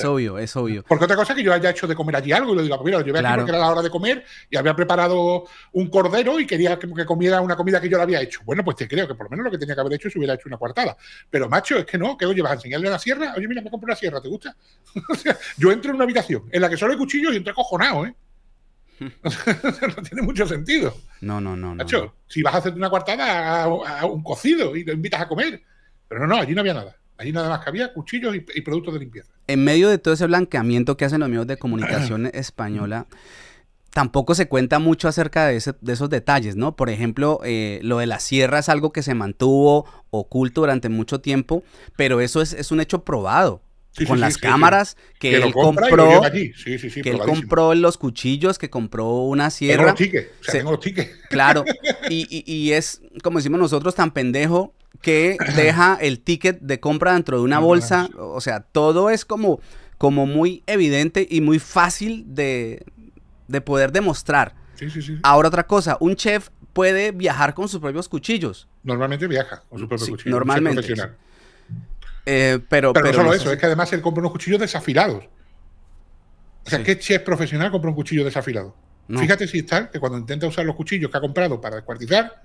B: obvio, es obvio. Porque otra cosa es que yo haya hecho de comer allí algo y lo digo, mira, lo llevé claro. aquí porque era la hora de comer y había preparado un cordero y quería que, comiera una comida que yo le había hecho. Bueno, pues te creo que por lo menos lo que tenía que haber hecho es hubiera hecho una cuartada. Pero, macho, es que no, que lo llevas a enseñarle una sierra. Oye, mira, me compro una sierra, ¿te gusta? [LAUGHS] o sea, yo entro en una habitación en la que solo hay cuchillos y entro acojonado, ¿eh? [LAUGHS] [LAUGHS] no tiene mucho sentido. No, no, no. si vas a hacerte una cuartada a, a, un cocido y lo invitas a comer. Pero no, no, allí no había nada. Allí nada más que había cuchillos y, productos de limpieza.
A: En medio de todo ese blanqueamiento que hacen los medios de comunicación [CLEARS THROAT] española, tampoco se cuenta mucho acerca de, esos detalles, ¿no? Por ejemplo, eh, lo de la sierra es algo que se mantuvo oculto durante mucho tiempo, pero eso es, un hecho probado. con las cámaras que, él compró,
B: que él compró
A: los cuchillos, que compró una sierra. Tengo los Claro, [LAUGHS] y, y es, como decimos nosotros, tan pendejo que [CLEARS THROAT] deja el ticket de compra dentro de una bolsa. O sea, todo es como, como muy evidente y muy fácil de, de poder demostrar. Ahora otra cosa, un chef puede
B: viajar con sus propios cuchillos. Normalmente viaja con sus propios cuchillos. Normalmente. Profesional. Eh, pero, no solo eso, es que además él compra unos cuchillos desafilados. O sea, ¿qué chef profesional compra un cuchillo desafilado? Fíjate si está que cuando intenta usar los cuchillos que ha comprado para descuartizar,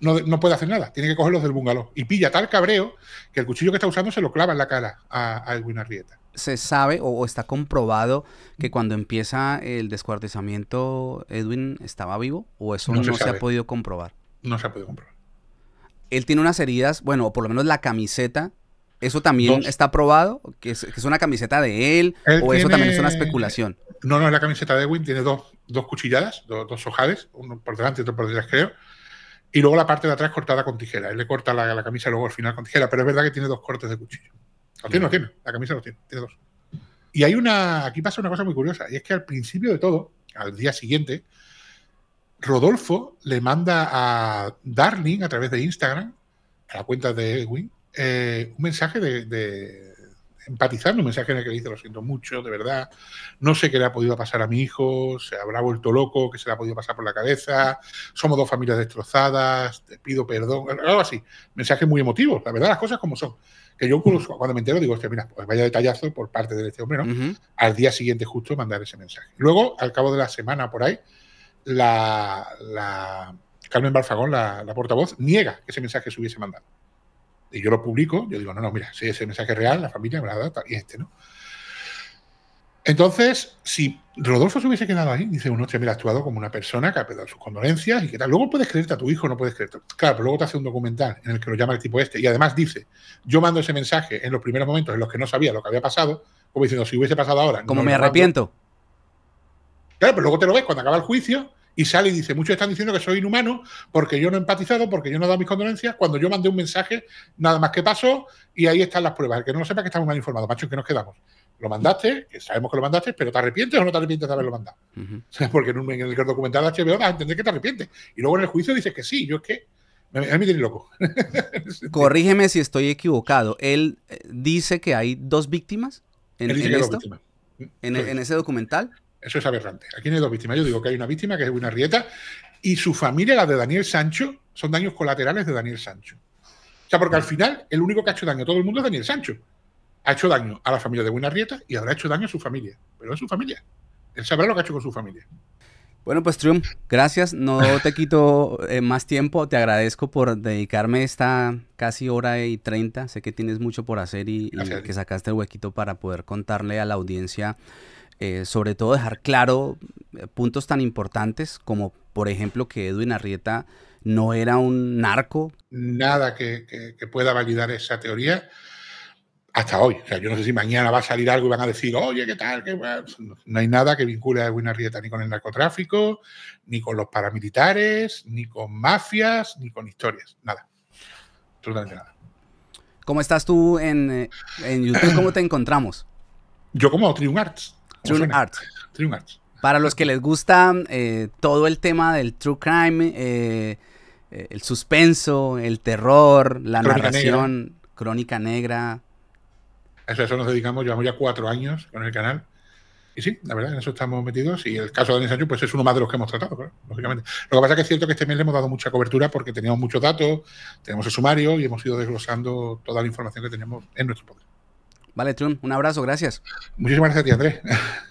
B: no, puede hacer nada, tiene que cogerlos del bungalow. Y pilla tal cabreo que el cuchillo que está usando se lo clava en la cara a, Edwin Arrieta. Se sabe o, está comprobado que cuando
A: empieza el descuartizamiento, Edwin estaba vivo o eso no, se, ha podido comprobar.
B: No se ha podido comprobar.
A: Él tiene unas heridas, bueno, por lo menos la camiseta. ¿Eso también está probado? ¿Que es, una camiseta de él? ¿O eso también es una especulación?
B: No, no, es la camiseta de Edwin. Tiene dos, dos cuchilladas, dos, ojales uno por delante y otro por detrás, creo y luego la parte de atrás cortada con tijera. Él le corta la, camisa luego al final con tijera, pero es verdad que tiene dos cortes de cuchillo. Lo tiene, tiene, la camisa lo tiene, dos. Y hay una, aquí pasa una cosa muy curiosa, y es que al principio de todo, al día siguiente, Rodolfo le manda a Darling a través de Instagram, a la cuenta de Edwin, eh, un mensaje de, empatizando, un mensaje en el que le dice, lo siento mucho, de verdad, no sé qué le ha podido pasar a mi hijo, se habrá vuelto loco, que se le ha podido pasar por la cabeza, somos dos familias destrozadas, te pido perdón, algo así. Mensaje muy emotivo, la verdad, las cosas como son. Que yo cuando me entero digo, este, mira, pues vaya detallazo por parte de este hombre, ¿no? Al día siguiente justo mandar ese mensaje. Luego, al cabo de la semana por ahí, la, Carmen Barfagón la, la portavoz, niega que ese mensaje se hubiese mandado y yo lo publico, yo digo, no, no, mira, si ese mensaje es real, la familia me la da, y este, ¿no? Entonces, si Rodolfo se hubiese quedado ahí, dice uno, se mira, ha actuado como una persona que ha pedido sus condolencias y que tal. Luego puedes creerte a tu hijo, no puedes creerte. Claro, pero luego te hace un documental en el que lo llama el tipo este. Y además dice, yo mando ese mensaje en los primeros momentos en los que no sabía lo que había pasado, como diciendo, si hubiese pasado ahora. Como me arrepiento. Claro, pero luego te lo ves cuando acaba el juicio y sale y dice, muchos están diciendo que soy inhumano porque yo no he empatizado, porque yo no he dado mis condolencias, cuando yo mandé un mensaje, nada más que pasó, y ahí están las pruebas. El que no lo sepa que estamos mal informados. macho, que nos quedamos? Lo mandaste, sabemos que lo mandaste, pero ¿te arrepientes o no te arrepientes de haberlo mandado? [LAUGHS] Porque en, un, en, el documental de HBO vas a entender que te arrepientes. Y luego en el juicio dices que sí, yo es que... A mí me tiene loco.
A: [LAUGHS] Corrígeme si estoy equivocado. Él
B: eh, dice que hay dos víctimas en, en esto, en ese documental. Eso es aberrante. Aquí quién hay dos víctimas. Yo digo que hay una víctima, que es una Rieta, y su familia, la de Daniel Sancho, son daños colaterales de Daniel Sancho. O sea, porque al final el único que ha hecho daño a todo el mundo es Daniel Sancho. Ha hecho daño a la familia de Buena Rieta y habrá hecho daño a su familia. Pero es su familia. Él sabrá lo que ha hecho con su familia.
A: Bueno, pues Trium, gracias. No te quito eh, más tiempo. Te agradezco por dedicarme esta casi hora y treinta. Sé que tienes mucho por hacer y, y que sacaste el huequito para poder contarle a la audiencia eh, sobre todo dejar claro eh, puntos tan importantes como, por ejemplo, que Edwin Arrieta no era un narco.
B: Nada que, pueda validar esa teoría hasta hoy. yo no sé si mañana va a salir algo y van a decir, oye, ¿qué tal? No hay nada que vincule a Edwin Arrieta ni con el narcotráfico, ni con los paramilitares, ni con mafias, ni con historias. Nada. Absolutamente nada.
A: ¿Cómo estás tú en, eh, en YouTube? ¿Cómo te encontramos? Yo como Trium Arts. True
B: Arts.
A: Para los que les gusta eh, todo el tema del true crime, eh, eh, el suspenso, el terror, la narración, crónica negra.
B: Eso, eso nos dedicamos, llevamos ya cuatro años con el canal. Y sí, la verdad, en eso estamos metidos. Y el caso de Daniel Sancho, pues es uno más de los que hemos tratado, lógicamente. Lo que pasa es que es cierto que este mes le hemos dado mucha cobertura porque teníamos muchos datos, tenemos el sumario y hemos ido desglosando toda la información que tenemos en nuestro podcast. Vale, Trun, un abrazo, gracias. Muchísimas gracias a ti, Andrés.